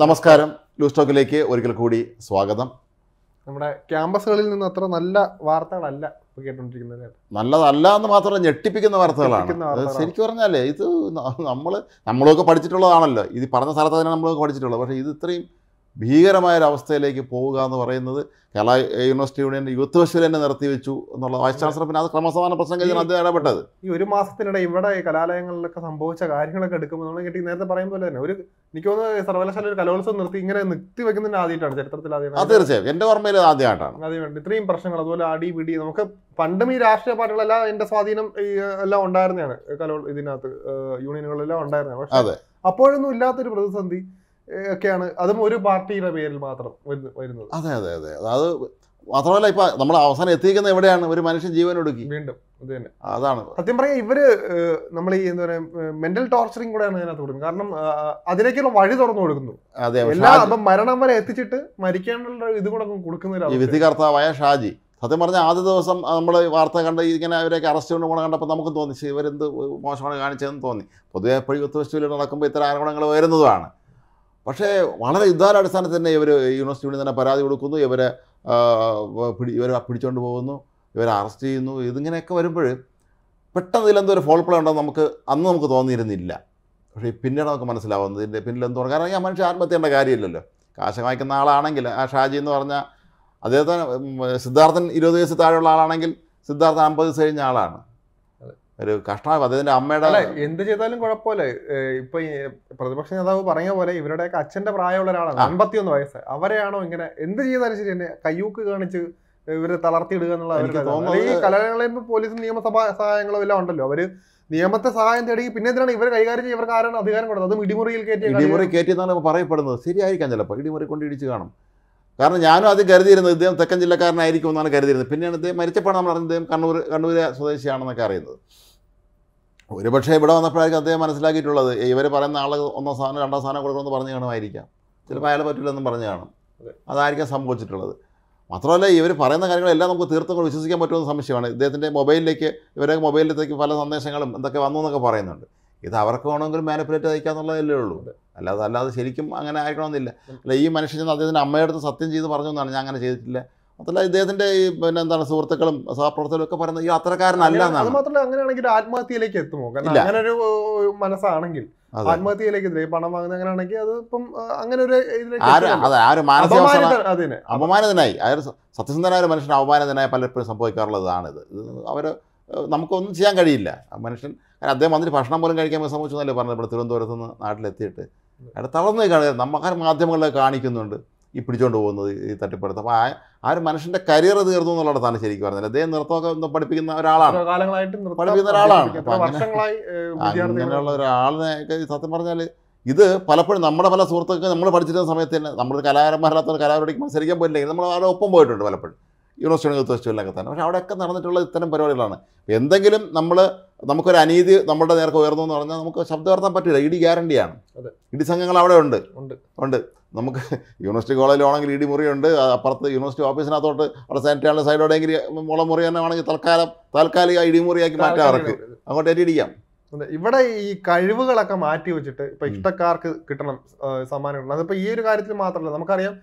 നമസ്കാരം ലൂസ് ടോക്കിലേക്ക് ഒരിക്കൽ കൂടി സ്വാഗതം നമ്മുടെ ക്യാമ്പസുകളിൽ നിന്ന് അത്ര നല്ല വാർത്തകളല്ല കേട്ടോണ്ടിരിക്കുന്നത് നല്ലതല്ല എന്ന് മാത്രമല്ല ഞെട്ടിപ്പിക്കുന്ന വാർത്തകളാണ് ശരിക്കും പറഞ്ഞാലേ ഇത് നമ്മൾ നമ്മളൊക്കെ പഠിച്ചിട്ടുള്ളതാണല്ലോ ഇത് പറഞ്ഞ സ്ഥലത്ത് തന്നെ നമ്മളൊക്കെ പഠിച്ചിട്ടുള്ളത് പക്ഷേ ഇത് ഇത്രയും ഭീകരമായൊരവസ്ഥയിലേക്ക് പോവുക എന്ന് പറയുന്നത് കേരള യൂണിവേഴ്സിറ്റി യൂണിയൻ്റെ യൂത്ത് ഫെസ്റ്റിവൽ തന്നെ നിർത്തിവെച്ചു എന്നുള്ള വൈസ് ചാൻസലർ പിന്നെ അത് ക്രമസമാന പ്രസംഗത്തിൽ അദ്ദേഹം ഇടപെട്ടത് ഈ ഒരു മാസത്തിനിടെ ഇവിടെ കലാലയങ്ങളിലൊക്കെ സംഭവിച്ച കാര്യങ്ങളൊക്കെ എടുക്കുമ്പോൾ നമ്മൾ കിട്ടി നേരത്തെ പറയുന്ന പോലെ തന്നെ ഒരു എനിക്ക് തോന്നുന്നു സർവകലാശാല ഒരു കലോത്സവം നിർത്തി ഇങ്ങനെ നിർത്തി വെക്കുന്നതിന് ആദ്യമായിട്ടാണ് ചരിത്രത്തിൽ ആദ്യമായിട്ട് തീർച്ചയായും എൻ്റെ ഓർമ്മയിൽ ആദ്യമായിട്ടാണ് ആദ്യമായിട്ട് ഇത്രയും പ്രശ്നങ്ങൾ അതുപോലെ അടി പിടി നമുക്ക് പണ്ടും ഈ രാഷ്ട്രീയ പാർട്ടികളെല്ലാം എൻ്റെ സ്വാധീനം എല്ലാം ഉണ്ടായിരുന്നതാണ് കലോ ഇതിനകത്ത് യൂണിയനുകളെല്ലാം ഉണ്ടായിരുന്നതാണ് പക്ഷേ അപ്പോഴൊന്നും ഇല്ലാത്തൊരു പ്രതിസന്ധി ഒക്കെയാണ് അതും ഒരു പാർട്ടിയുടെ പേരിൽ മാത്രം വരുന്നത് അതെ അതെ അതെ അതായത് മാത്രമല്ല ഇപ്പൊ നമ്മൾ അവസാനം എത്തിക്കുന്നത് എവിടെയാണ് ഒരു മനുഷ്യൻ ജീവൻ ഒടുക്കി വീണ്ടും അത് തന്നെ അതാണ് സത്യം പറയാം ഇവര് നമ്മൾ ഈ എന്താ പറയുക മെന്റൽ ടോർച്ചറിങ് കൂടെയാണ് അതിനകത്ത് കൊടുക്കുന്നത് കാരണം അതിലേക്കുള്ള വഴി തുറന്നു കൊടുക്കുന്നു അതെ എല്ലാ അപ്പം മരണം വരെ എത്തിച്ചിട്ട് മരിക്കാനുള്ള ഇത് കൂടെ കൊടുക്കുന്നില്ല ഈ വിധികർത്താവായ ഷാജി സത്യം പറഞ്ഞാൽ ആദ്യ ദിവസം നമ്മൾ വാർത്ത കണ്ട് ഇങ്ങനെ അവരെയൊക്കെ അറസ്റ്റ് കൊണ്ട് കൂടെ കണ്ടപ്പോൾ നമുക്ക് തോന്നി ഇവരെന്ത് മോശമാണ് കാണിച്ചതെന്ന് തോന്നി പൊതുവെ എപ്പോഴും ഒത്തുവെസ്റ്റുവിൽ നടക്കുമ്പോൾ ഇത്തരം ആരോപണങ്ങൾ വരുന്നതുമാണ് പക്ഷേ വളരെ യുദ്ധാലടിസ്ഥാനത്തിൽ തന്നെ ഇവർ യൂണിവേഴ്സിറ്റിയിൽ തന്നെ പരാതി കൊടുക്കുന്നു ഇവരെ പിടി ഇവരെ പിടിച്ചുകൊണ്ട് പോകുന്നു ഇവരെ അറസ്റ്റ് ചെയ്യുന്നു ഇതിങ്ങനെയൊക്കെ വരുമ്പോൾ പെട്ടെന്ന് ഇതിലെന്തോ ഒരു ഫോൾ പ്ലേ ഉണ്ടോ നമുക്ക് അന്ന് നമുക്ക് തോന്നിയിരുന്നില്ല പക്ഷേ പിന്നീട് നമുക്ക് മനസ്സിലാവുന്നത് ഇതിൻ്റെ പിന്നിലെന്തോ കാരണം ആ മനുഷ്യ ആത്മഹത്യയുടെ കാര്യമില്ലല്ലോ കാശ വാങ്ങിക്കുന്ന ആളാണെങ്കിൽ ആ ഷാജി എന്ന് പറഞ്ഞാൽ അദ്ദേഹത്തിന് സിദ്ധാർത്ഥൻ ഇരുപത് വയസ്സ് താഴെയുള്ള ആളാണെങ്കിൽ സിദ്ധാർത്ഥൻ അമ്പത് വയസ്സ് കഴിഞ്ഞ ആളാണ് ഒരു കഷ്ടമായി അദ്ദേഹത്തിന്റെ അമ്മയുടെ എന്ത് ചെയ്താലും കുഴപ്പമില്ല ഇപ്പൊ പ്രതിപക്ഷ നേതാവ് പറഞ്ഞ പോലെ ഇവരുടെയൊക്കെ അച്ഛന്റെ പ്രായമുള്ള ഒരാളാണ് അമ്പത്തിയൊന്ന് വയസ്സ് അവരെയാണോ ഇങ്ങനെ എന്ത് ചെയ്താലും ശരി എന്നെ കയ്യൂക്ക് കാണിച്ച് ഇവരെ തളർത്തിയിടുക എന്നുള്ള ഈ കലാലയങ്ങളിൽ പോലീസ് നിയമസഭാ സഹായങ്ങളോ എല്ലാം ഉണ്ടല്ലോ അവര് നിയമത്തെ സഹായം തേടി പിന്നെ എന്തിനാണ് ഇവർ കൈകാര്യം ചെയ്യുക ഇവർക്ക് ആരാണ് അധികാരം കൊടുത്തത് അത് ഇടിമുറിയിൽ കയറ്റി ഇടിമുറി കയറ്റി എന്നാണ് പറയപ്പെടുന്നത് ശരിയായിരിക്കാം ചിലപ്പോൾ ഇടിമുറി കൊണ്ട് ഇടിച്ച് കാണും കാരണം ഞാനും അത് കരുതിയിരുന്നത് ഇദ്ദേഹം തെക്കൻ ജില്ലക്കാരനായിരിക്കും എന്നാണ് കരുതിയിരുന്നത് പിന്നെയാണ് ഇദ്ദേഹം മരിച്ചപ്പോഴാണ് നമ്മൾ അറിഞ്ഞത് ഇദ്ദേഹം കണ്ണൂർ കണ്ണൂർ സ്വദേശിയാണെന്നൊക്കെ അറിയുന്നത് ഒരു പക്ഷേ ഇവിടെ വന്നപ്പോഴായിരിക്കും അദ്ദേഹം മനസ്സിലാക്കിയിട്ടുള്ളത് ഇവർ പറയുന്ന ആൾ ഒന്നോ സാധനം രണ്ടാം സാധനം കൊടുക്കണമെന്ന് പറഞ്ഞു കാണുമായിരിക്കാം ചിലപ്പോൾ അയാൾ പറ്റില്ലെന്നും പറഞ്ഞു കാണും അതായിരിക്കാം സംഭവിച്ചിട്ടുള്ളത് മാത്രമല്ല ഇവർ പറയുന്ന കാര്യങ്ങളെല്ലാം നമുക്ക് തീർത്തും വിശ്വസിക്കാൻ പറ്റുമെന്ന് സംശയമാണ് ഇദ്ദേഹത്തിൻ്റെ മൊബൈലിലേക്ക് ഇവരെ മൊബൈലിലേക്ക് പല സന്ദേശങ്ങളും എന്തൊക്കെ വന്നു എന്നൊക്കെ പറയുന്നുണ്ട് ഇത് അവർക്ക് വേണമെങ്കിലും മാനിപ്പുലേറ്റ് എന്നുള്ളതല്ലേ ഉള്ളൂ അല്ലാതെ അല്ലാതെ ശരിക്കും അങ്ങനെ ആയിരിക്കണമെന്നില്ല അല്ല ഈ മനുഷ്യൻ അദ്ദേഹത്തിൻ്റെ അമ്മയുടെ അടുത്ത് സത്യം ചെയ്ത് പറഞ്ഞു എന്നാണ് ഞാൻ അങ്ങനെ ചെയ്തിട്ടില്ല അതല്ല ഇദ്ദേഹത്തിന്റെ ഈ പിന്നെ എന്താണ് സുഹൃത്തുക്കളും സഹപ്രവർത്തകരും ഒക്കെ പറയുന്നത് ഈ അത്രക്കാരനല്ല എന്നാണ് മാത്രമല്ല അങ്ങനെയാണെങ്കിൽ ആത്മഹത്യയിലേക്ക് എത്തുമോ അങ്ങനെ ഒരു മനസ്സാണെങ്കിൽ ആത്മഹത്യയിലേക്ക് എത്തില്ല പണം വാങ്ങുന്ന അങ്ങനെയാണെങ്കിൽ അത് ഇപ്പം അങ്ങനെ ഒരു ഇതിലേക്ക് അപമാനിതനായി സത്യസന്ധനായ ഒരു മനുഷ്യൻ അപമാനിതനായ പലപ്പോഴും സംഭവിക്കാറുള്ളതാണിത് അവർ നമുക്കൊന്നും ചെയ്യാൻ കഴിയില്ല മനുഷ്യൻ അദ്ദേഹം വന്നിട്ട് ഭക്ഷണം പോലും കഴിക്കാൻ സംഭവിച്ചു എന്നല്ലേ പറഞ്ഞത് ഇവിടെ തിരുവനന്തപുരത്ത് നിന്ന് നാട്ടിലെത്തിയിട്ട് അവിടെ തളർന്നു കാണുക നമ്മൾ മാധ്യമങ്ങളിലൊക്കെ കാണിക്കുന്നുണ്ട് ഈ പിടിച്ചുകൊണ്ട് പോകുന്നത് ഈ തട്ടിപ്പടുത്ത് അപ്പോൾ ആ ആ ഒരു മനുഷ്യൻ്റെ കരിയർ തീർന്നു എന്നുള്ളതാണ് ശരിക്കും പറഞ്ഞത് അദ്ദേഹം നൃത്തമൊക്കെ പഠിപ്പിക്കുന്ന ഒരാളാണ് പഠിപ്പിക്കുന്ന ഒരാളാണ് അങ്ങനെയുള്ള ഒരാളിനെ സത്യം പറഞ്ഞാൽ ഇത് പലപ്പോഴും നമ്മുടെ പല സുഹൃത്തുക്കൾ നമ്മൾ പഠിച്ചിരുന്ന സമയത്ത് തന്നെ നമ്മൾ കലാകാരന്മാരല്ലാത്ത ഒരു കലാകാരോടേക്ക് മത്സരിക്കാൻ പോയില്ലെങ്കിൽ നമ്മൾ അവരെ ഒപ്പം പോയിട്ടുണ്ട് പലപ്പോഴും യൂണിവേഴ്സിറ്റി ഫെസ്റ്റിവലിലൊക്കെ തന്നെ പക്ഷേ അവിടെയൊക്കെ നടന്നിട്ടുള്ള ഇത്തരം പരിപാടികളാണ് എന്തെങ്കിലും നമ്മൾ നമുക്കൊരു അനീതി നമ്മുടെ നേർക്ക് ഉയർന്നു എന്ന് പറഞ്ഞാൽ നമുക്ക് ശബ്ദം ഉയർത്താൻ പറ്റില്ല ഇടി ഗ്യാരണ്ടിയാണ് ഇടി സംഘങ്ങൾ അവിടെ ഉണ്ട് ഉണ്ട് ഉണ്ട് നമുക്ക് യൂണിവേഴ്സിറ്റി കോളേജിൽ വേണമെങ്കിൽ ഇടി മുറിയുണ്ട് അപ്പുറത്ത് യൂണിവേഴ്സിറ്റി ഓഫീസിനകത്തോട്ട് അവിടെ സാനിറ്ററി സൈഡോടെങ്കിൽ മുള മുറി തന്നെ വേണമെങ്കിൽ തൽക്കാലം താൽക്കാലിക ഇടിമുറിയാക്കി മാറ്റാറുണ്ട് അങ്ങോട്ട് ഏറ്റിടിക്കാം ഇവിടെ ഈ കഴിവുകളൊക്കെ മാറ്റി വെച്ചിട്ട് ഇപ്പൊ ഇഷ്ടക്കാർക്ക് കിട്ടണം സമ്മാനങ്ങൾ അതിപ്പോ ഈ ഒരു കാര്യത്തിൽ മാത്രമല്ല നമുക്കറിയാം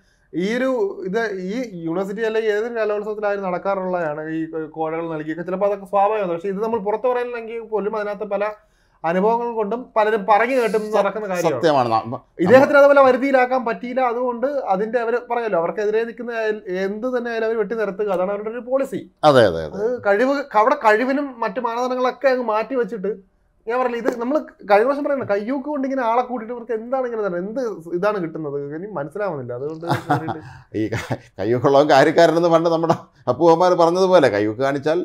ഈ ഒരു ഇത് ഈ യൂണിവേഴ്സിറ്റി അല്ലെങ്കിൽ ഏതൊരു കലോത്സവത്തിലായാലും നടക്കാറുള്ളതാണ് ഈ കോഴകൾ നൽകിയൊക്കെ ചിലപ്പോൾ അതൊക്കെ സ്വാഭാവികമാണ് പക്ഷേ ഇത് നമ്മൾ പുറത്ത് പറയുന്നില്ലെങ്കിൽ പോലും അതിനകത്ത് പല അനുഭവങ്ങൾ കൊണ്ടും പലരും പറഞ്ഞു കേട്ടും നടക്കുന്ന കാര്യമാണ് സത്യമാണ് ഇദ്ദേഹത്തിന് അതുപോലെ വരുതിയിലാക്കാൻ പറ്റിയില്ല അതുകൊണ്ട് അതിന്റെ അവർ പറഞ്ഞല്ലോ അവർക്കെതിരെ നിൽക്കുന്ന എന്ത് തന്നെ ആയാലും അവർ വെട്ടി നിർത്തുക അതാണ് അവരുടെ ഒരു പോളിസി അതെ അതെ അത് കഴിവ് അവിടെ കഴിവിനും മറ്റു മാനദണ്ഡങ്ങളൊക്കെ അങ്ങ് മാറ്റി വെച്ചിട്ട് ഞാൻ പറയില്ല ഇത് നമ്മൾ കഴിഞ്ഞ വർഷം പറയുന്നത് കയ്യൂക്ക് കൊണ്ട് ഇങ്ങനെ ആളെ കൂട്ടിയിട്ട് ഇവർക്ക് എന്താണ് ഇങ്ങനെ തന്നെ എന്ത് ഇതാണ് കിട്ടുന്നത് ഇനി മനസ്സിലാവുന്നില്ല അതുകൊണ്ട് ഈ കയ്യൂക്കുള്ളവൻ കാര്യക്കാരനെന്ന് പണ്ട് നമ്മുടെ അപ്പൂപ്പന്മാർ പറഞ്ഞതുപോലെ കയ്യൂക്ക് കാണിച്ചാൽ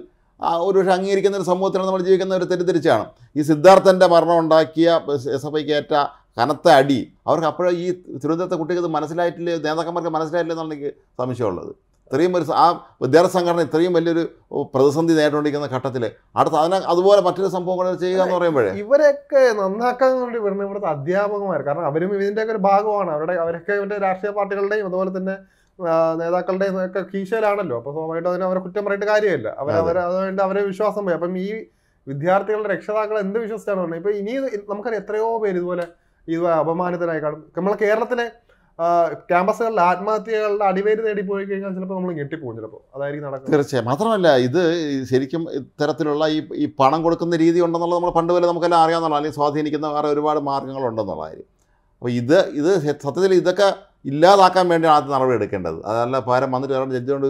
ആ ഒരുപക്ഷെ അംഗീകരിക്കുന്ന ഒരു സമൂഹത്തിലാണ് നമ്മൾ ജീവിക്കുന്ന ഒരു തെറ്റിദ്ധരിച്ചാണ് ഈ സിദ്ധാർത്ഥൻ്റെ മരണം ഉണ്ടാക്കിയ എസ് എഫ് ഐക്ക് ഏറ്റ കനത്ത അടി അവർക്ക് അപ്പോഴും ഈ തിരുവനന്തപുരത്തെ കുട്ടിക്ക് മനസ്സിലായിട്ടില്ല നേതാക്കന്മാർക്ക് മനസ്സിലായിട്ടില്ല എന്നാണ് എനിക്ക് സംശയമുള്ളത് ഇത്രയും ഒരു ആ വിദ്യാർത്ഥി സംഘടന ഇത്രയും വലിയൊരു പ്രതിസന്ധി നേരിട്ടുകൊണ്ടിരിക്കുന്ന ഘട്ടത്തിൽ അടുത്ത അതിനെ അതുപോലെ മറ്റൊരു സംഭവങ്ങൾ ചെയ്യുക എന്ന് പറയുമ്പോഴേ ഇവരൊക്കെ നന്നാക്കാൻ വേണ്ടി വരുന്ന ഇവിടുത്തെ അധ്യാപകന്മാർ കാരണം അവരും ഇതിൻ്റെയൊക്കെ ഒരു ഭാഗമാണ് അവരുടെ അവരൊക്കെ ഇവരുടെ രാഷ്ട്രീയ പാർട്ടികളുടെയും അതുപോലെ തന്നെ നേതാക്കളുടെ ഒക്കെ കീശയിലാണല്ലോ അപ്പോൾ സ്വാഭാവികമായിട്ടും അതിന് അവരെ കുറ്റം പറയേണ്ട കാര്യമില്ല അവർ അവരെ അതുകൊണ്ട് അവരെ വിശ്വാസം പോയി അപ്പം ഈ വിദ്യാർത്ഥികളുടെ രക്ഷിതാക്കൾ എന്ത് വിശ്വസിച്ചാണ് പറഞ്ഞത് ഇപ്പൊ ഇനി നമുക്കറിയാം എത്രയോ പേര് ഇതുപോലെ ഇതുപോലെ അപമാനിതരായി കാണും നമ്മളെ കേരളത്തിലെ ക്യാമ്പസുകളിൽ ആത്മഹത്യകളുടെ അടിവേര് തേടി പോയി കഴിഞ്ഞാൽ ചിലപ്പോൾ നമ്മൾ ഞെട്ടിപ്പോകും ചിലപ്പോൾ അതായിരിക്കും നടക്കുന്നത് തീർച്ചയായും മാത്രമല്ല ഇത് ശരിക്കും ഇത്തരത്തിലുള്ള ഈ ഈ പണം കൊടുക്കുന്ന രീതി ഉണ്ടെന്നുള്ളത് നമ്മൾ പണ്ട് വരെ നമുക്കെല്ലാം അറിയാമെന്നുള്ള അല്ലെങ്കിൽ സ്വാധീനിക്കുന്ന വേറെ ഒരുപാട് മാർഗങ്ങളുണ്ടെന്നുള്ള കാര്യം അപ്പോൾ ഇത് ഇത് സത്യത്തിൽ ഇതൊക്കെ ഇല്ലാതാക്കാൻ വേണ്ടിയാണ് ആദ്യം നടപടി എടുക്കേണ്ടത് അതല്ല പകരം വന്നിട്ട് അവരുടെ ജഡ്ജോണ്ട്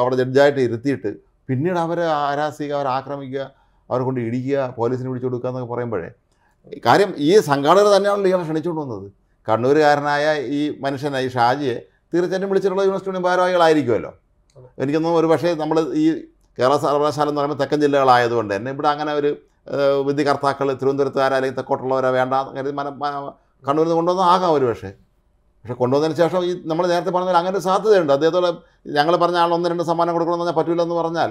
അവിടെ ജഡ്ജായിട്ട് ഇരുത്തിയിട്ട് പിന്നീട് അവരെ ആരാസിക്കുക അവരെ ആക്രമിക്കുക അവരെ കൊണ്ട് ഇടിക്കുക പോലീസിന് പിടിച്ചു കൊടുക്കുക എന്നൊക്കെ പറയുമ്പോഴേ കാര്യം ഈ സംഘാടകർ തന്നെയാണല്ലോ ഇയാളെ ക്ഷണിച്ചുകൊണ്ട് വന്നത് കണ്ണൂരുകാരനായ ഈ മനുഷ്യനായ ഈ ഷാജിയെ തീർച്ചയായിട്ടും വിളിച്ചിട്ടുള്ള യൂണിവേഴ്സിറ്റി ഭാരവാഹികളായിരിക്കുമല്ലോ എനിക്കൊന്നും ഒരു പക്ഷേ നമ്മൾ ഈ കേരള സർവകലാശാല എന്ന് പറയുമ്പോൾ തെക്കൻ ജില്ലകളായതുകൊണ്ട് തന്നെ ഇവിടെ അങ്ങനെ ഒരു വിധികർത്താക്കൾ തിരുവനന്തപുരത്തുകാർ അല്ലെങ്കിൽ തെക്കോട്ടുള്ളവരെ വേണ്ട കരുതി മന കണ്ണൂരിൽ നിന്ന് കൊണ്ടുവന്നാൽ ആകാം ഒരു പക്ഷേ പക്ഷെ കൊണ്ടുവന്നതിന് ശേഷം ഈ നമ്മൾ നേരത്തെ പറഞ്ഞാൽ അങ്ങനെ ഒരു സാധ്യതയുണ്ട് അതേപോലെ ഞങ്ങൾ പറഞ്ഞ ആൾ ഒന്ന് രണ്ട് സമ്മാനം കൊടുക്കണമെന്ന് പറഞ്ഞാൽ പറ്റില്ലെന്ന് പറഞ്ഞാൽ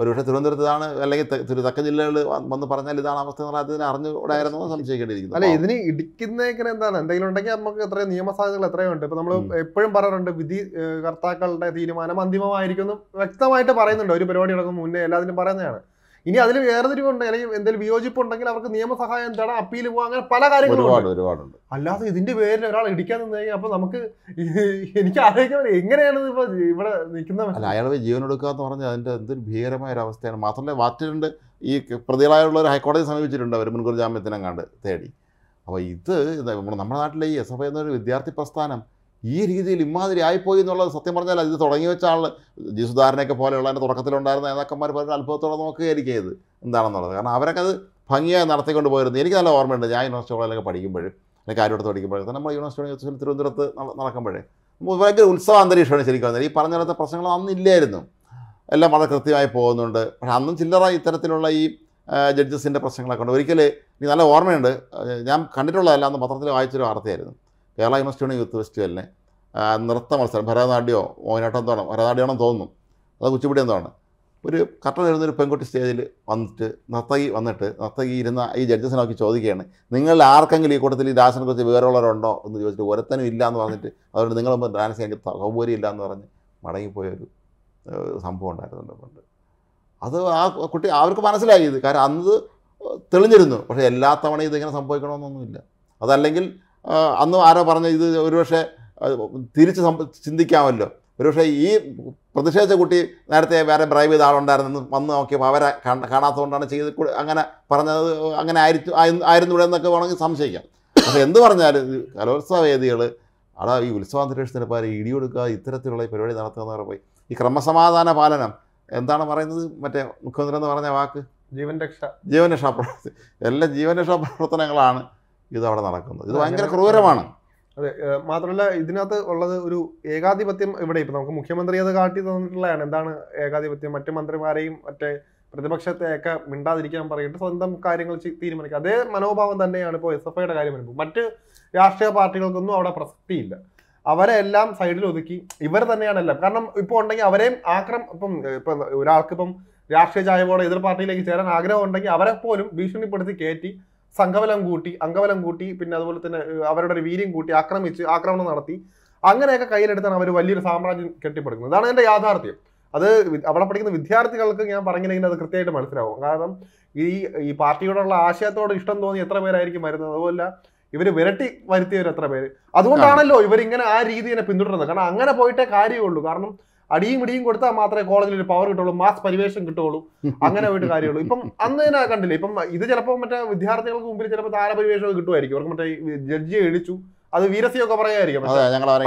ഒരുപക്ഷെ തിരുവനന്തപുരത്താണ് അല്ലെങ്കിൽ തെക്കൻ ജില്ലകളിൽ വന്ന് പറഞ്ഞാൽ ഇതാണ് അവസ്ഥ എന്ന് പറഞ്ഞാൽ അതിനെ അറിഞ്ഞുകൂടായിരുന്നു സംശയിക്കേണ്ടിയിരിക്കുന്നു അല്ല ഇതിന് ഇടിക്കുന്നേക്കിന് എന്താണ് എന്തെങ്കിലും ഉണ്ടെങ്കിൽ നമുക്ക് എത്രയും നിയമസാധ്യതകൾ എത്രയും ഉണ്ട് ഇപ്പൊ നമ്മൾ എപ്പോഴും പറയാറുണ്ട് വിധി കർത്താക്കളുടെ തീരുമാനം അന്തിമമായിരിക്കും വ്യക്തമായിട്ട് പറയുന്നുണ്ട് ഒരു പരിപാടി നടക്കും മുന്നേ എല്ലാത്തിനും പറയുന്നതാണ് ഇനി അതിൽ വേർതിരിവുണ്ട് അല്ലെങ്കിൽ എന്തെങ്കിലും വിയോജിപ്പുണ്ടെങ്കിൽ അവർക്ക് നിയമസഹായം തേടാം അപ്പീൽ പോകാം അങ്ങനെ പല കാര്യങ്ങളും അല്ലാതെ ഇതിന്റെ പേരിൽ ഒരാൾ ഇടിക്കാൻ നിന്ന് അപ്പൊ നമുക്ക് എനിക്ക് ആലോചിക്കാൻ എങ്ങനെയാണ് ഇപ്പൊ ഇവിടെ അല്ല അയാൾ ജീവൻ എടുക്കുക എന്ന് പറഞ്ഞാൽ അതിന്റെ എന്തൊരു ഭീകരമായ ഒരു അവസ്ഥയാണ് മാത്രമല്ല വാറ്റിലുണ്ട് ഈ പ്രതികളായുള്ളവർ ഹൈക്കോടതി സമീപിച്ചിട്ടുണ്ട് അവർ മുൻകൂർ കണ്ട് തേടി അപ്പോൾ ഇത് നമ്മുടെ നാട്ടിലെ ഈ എസ് എഫ് ഐ എന്നൊരു വിദ്യാർത്ഥി പ്രസ്ഥാനം ഈ രീതിയിൽ ഇമാതിരി ആയിപ്പോയി എന്നുള്ളത് സത്യം പറഞ്ഞാൽ ഇത് തുടങ്ങി വെച്ച ആൾ പോലെയുള്ള പോലെയുള്ളതിൻ്റെ തുടക്കത്തിലുണ്ടായിരുന്ന നേതാക്കന്മാർ പറഞ്ഞ അത്ഭുതത്തോടെ നോക്കുകയായിരിക്കും ഇത് എന്താണെന്നുള്ളത് കാരണം അവരൊക്കെ അത് ഭംഗിയായി നടത്തിക്കൊണ്ട് പോയിരുന്നു എനിക്ക് നല്ല ഓർമ്മയുണ്ട് ഞാൻ യൂണിവേഴ്സിറ്റി കോളേജിലൊക്കെ പഠിക്കുമ്പോൾ അല്ലെങ്കിൽ കാര്യമെടുത്ത് പഠിക്കുമ്പോഴൊക്കെ നമ്മൾ യൂണിവേഴ്സിറ്റി യൂണിവേഴ്സിറ്റി തിരുവനന്തപുരത്ത് നടക്കുമ്പോഴേ ഭയങ്കര ഉത്സവ അന്തരീക്ഷമാണ് ശരിക്കും വന്നത് ഈ പറഞ്ഞ പോലത്തെ പ്രശ്നങ്ങൾ അന്നില്ലായിരുന്നു എല്ലാം വളരെ കൃത്യമായി പോകുന്നുണ്ട് പക്ഷേ അന്നും ചില്ലറ ഇത്തരത്തിലുള്ള ഈ ജഡ്ജസിൻ്റെ പ്രശ്നങ്ങളൊക്കെ ഉണ്ട് ഒരിക്കൽ എനിക്ക് നല്ല ഓർമ്മയുണ്ട് ഞാൻ കണ്ടിട്ടുള്ളതല്ല അന്ന് പത്രത്തിൽ വായിച്ചൊരു വാർത്തയായിരുന്നു കേരള യൂണിവേഴ്സിറ്റിയാണ് യൂത്ത് ഫെസ്റ്റിവലിന് നൃത്ത മത്സരം ഭരതനാട്യമോ മോഹിനാട്ടം തോണം ഭരതനാട്യമാണെന്ന് തോന്നുന്നു അത് കുച്ചിപ്പിടി എന്താണ് ഒരു കട്ടൻ എഴുതുന്നൊരു പെൺകുട്ടി സ്റ്റേജിൽ വന്നിട്ട് നർത്തകി വന്നിട്ട് നർത്തകി ഇരുന്ന ഈ ജഡ്ജസിനെ നോക്കി ചോദിക്കുകയാണ് നിങ്ങൾ ആർക്കെങ്കിലും ഈ കൂട്ടത്തിൽ ഈ കുറിച്ച് വിവരമുള്ളവരുണ്ടോ എന്ന് ചോദിച്ചിട്ട് ഒരത്തനും ഇല്ല എന്ന് പറഞ്ഞിട്ട് അതുകൊണ്ട് നിങ്ങളൊന്നും ഡാൻസ് ചെയ്യാൻ സൗകര്യം ഇല്ല എന്ന് പറഞ്ഞ് മടങ്ങിപ്പോയൊരു സംഭവം ഉണ്ടായിരുന്നുണ്ട് പണ്ട് അത് ആ കുട്ടി അവർക്ക് മനസ്സിലായി ഇത് കാരണം അന്ന് തെളിഞ്ഞിരുന്നു പക്ഷേ എല്ലാ തവണയും ഇതിങ്ങനെ സംഭവിക്കണമെന്നൊന്നുമില്ല അതല്ലെങ്കിൽ അന്ന് ആരോ പറഞ്ഞ ഇത് ഒരുപക്ഷെ തിരിച്ച് ചിന്തിക്കാമല്ലോ ഒരുപക്ഷെ ഈ പ്രതിഷേധിച്ച കുട്ടി നേരത്തെ വേറെ ഡ്രൈവ് ചെയ്ത ആളുണ്ടായിരുന്നു വന്ന് നോക്കിയപ്പോൾ അവരെ കാണാത്തതുകൊണ്ടാണ് ചെയ്ത് അങ്ങനെ പറഞ്ഞത് അങ്ങനെ ആയിരിക്കും ആയിരുന്നു ആയിരുന്നൂടെ എന്നൊക്കെ വേണമെങ്കിൽ സംശയിക്കാം അപ്പോൾ എന്ത് പറഞ്ഞാലും കലോത്സവ വേദികൾ അവിടെ ഈ ഉത്സവാന്തരീക്ഷത്തിന് പാല് ഇടിയൊടുക്കുക ഇത്തരത്തിലുള്ള പരിപാടി നടത്തുക എന്ന് ഈ ക്രമസമാധാന പാലനം എന്താണ് പറയുന്നത് മറ്റേ മുഖ്യമന്ത്രി എന്ന് പറഞ്ഞ വാക്ക് ജീവൻ രക്ഷ ജീവൻ രക്ഷാ പ്രവർത്തനം എല്ലാം ജീവൻ രക്ഷാ പ്രവർത്തനങ്ങളാണ് ഇത് നടക്കുന്നത് ഇത് ഭയങ്കര ക്രൂരമാണ് അതെ മാത്രമല്ല ഇതിനകത്ത് ഉള്ളത് ഒരു ഏകാധിപത്യം ഇവിടെ ഇപ്പൊ നമുക്ക് മുഖ്യമന്ത്രി അത് കാട്ടി തന്നിട്ടുള്ളതാണ് എന്താണ് ഏകാധിപത്യം മറ്റു മന്ത്രിമാരെയും മറ്റേ പ്രതിപക്ഷത്തെയൊക്കെ മിണ്ടാതിരിക്കാൻ പറയിട്ട് സ്വന്തം കാര്യങ്ങൾ തീരുമാനിക്കുക അതേ മനോഭാവം തന്നെയാണ് ഇപ്പോൾ എസ് എഫ് ഐയുടെ കാര്യം വരുമ്പോൾ മറ്റ് രാഷ്ട്രീയ പാർട്ടികൾക്കൊന്നും അവിടെ പ്രസക്തിയില്ല അവരെ എല്ലാം സൈഡിൽ ഒതുക്കി ഇവർ തന്നെയാണ് എല്ലാം കാരണം ഇപ്പോൾ ഉണ്ടെങ്കിൽ അവരെയും ആക്രമം ഇപ്പം ഇപ്പം ഒരാൾക്കിപ്പം രാഷ്ട്രീയ ചായവോടെ എതിർ പാർട്ടിയിലേക്ക് ചേരാൻ ആഗ്രഹം ഉണ്ടെങ്കിൽ അവരെ പോലും ഭീഷണിപ്പെടുത്തി കയറ്റി സംഘബലം കൂട്ടി അംഗബലം കൂട്ടി പിന്നെ അതുപോലെ തന്നെ അവരുടെ ഒരു വീര്യം കൂട്ടി ആക്രമിച്ച് ആക്രമണം നടത്തി അങ്ങനെയൊക്കെ കയ്യിലെടുത്താണ് അവർ വലിയൊരു സാമ്രാജ്യം കെട്ടിപ്പടുക്കുന്നത് ഇതാണ് എൻ്റെ യാഥാർത്ഥ്യം അത് അവിടെ പഠിക്കുന്ന വിദ്യാർത്ഥികൾക്ക് ഞാൻ പറഞ്ഞില്ലെങ്കിൽ അത് കൃത്യമായിട്ട് മനസ്സിലാവും കാരണം ഈ ഈ പാർട്ടിയോടുള്ള ആശയത്തോട് ഇഷ്ടം തോന്നി എത്ര പേരായിരിക്കും വരുന്നത് അതുപോലെ ഇവർ വിരട്ടി വരുത്തിയവർ എത്ര പേര് അതുകൊണ്ടാണല്ലോ ഇവരിങ്ങനെ ആ രീതി തന്നെ പിന്തുടരുന്നത് കാരണം അങ്ങനെ പോയിട്ടേ കാര്യമുള്ളൂ കാരണം അടിയും ഇടിയും കൊടുത്താൽ മാത്രമേ കോളേജിൽ ഒരു പവർ കിട്ടുള്ളൂ മാസ് പരിവേഷം കിട്ടുള്ളൂ അങ്ങനെ പോയിട്ട് കാര്യമുള്ളൂ ഇപ്പം അന്ന് തന്നെ കണ്ടില്ലേ ഇപ്പം ഇത് ചിലപ്പോൾ മറ്റേ വിദ്യാർത്ഥികൾക്ക് മുമ്പിൽ ചിലപ്പോൾ താരപരിവേഷം കിട്ടുമായിരിക്കും അവർക്ക് മറ്റേ ജഡ്ജിയെ ഇടിച്ചു അത് വീരസിയൊക്കെ പറയുമായിരിക്കും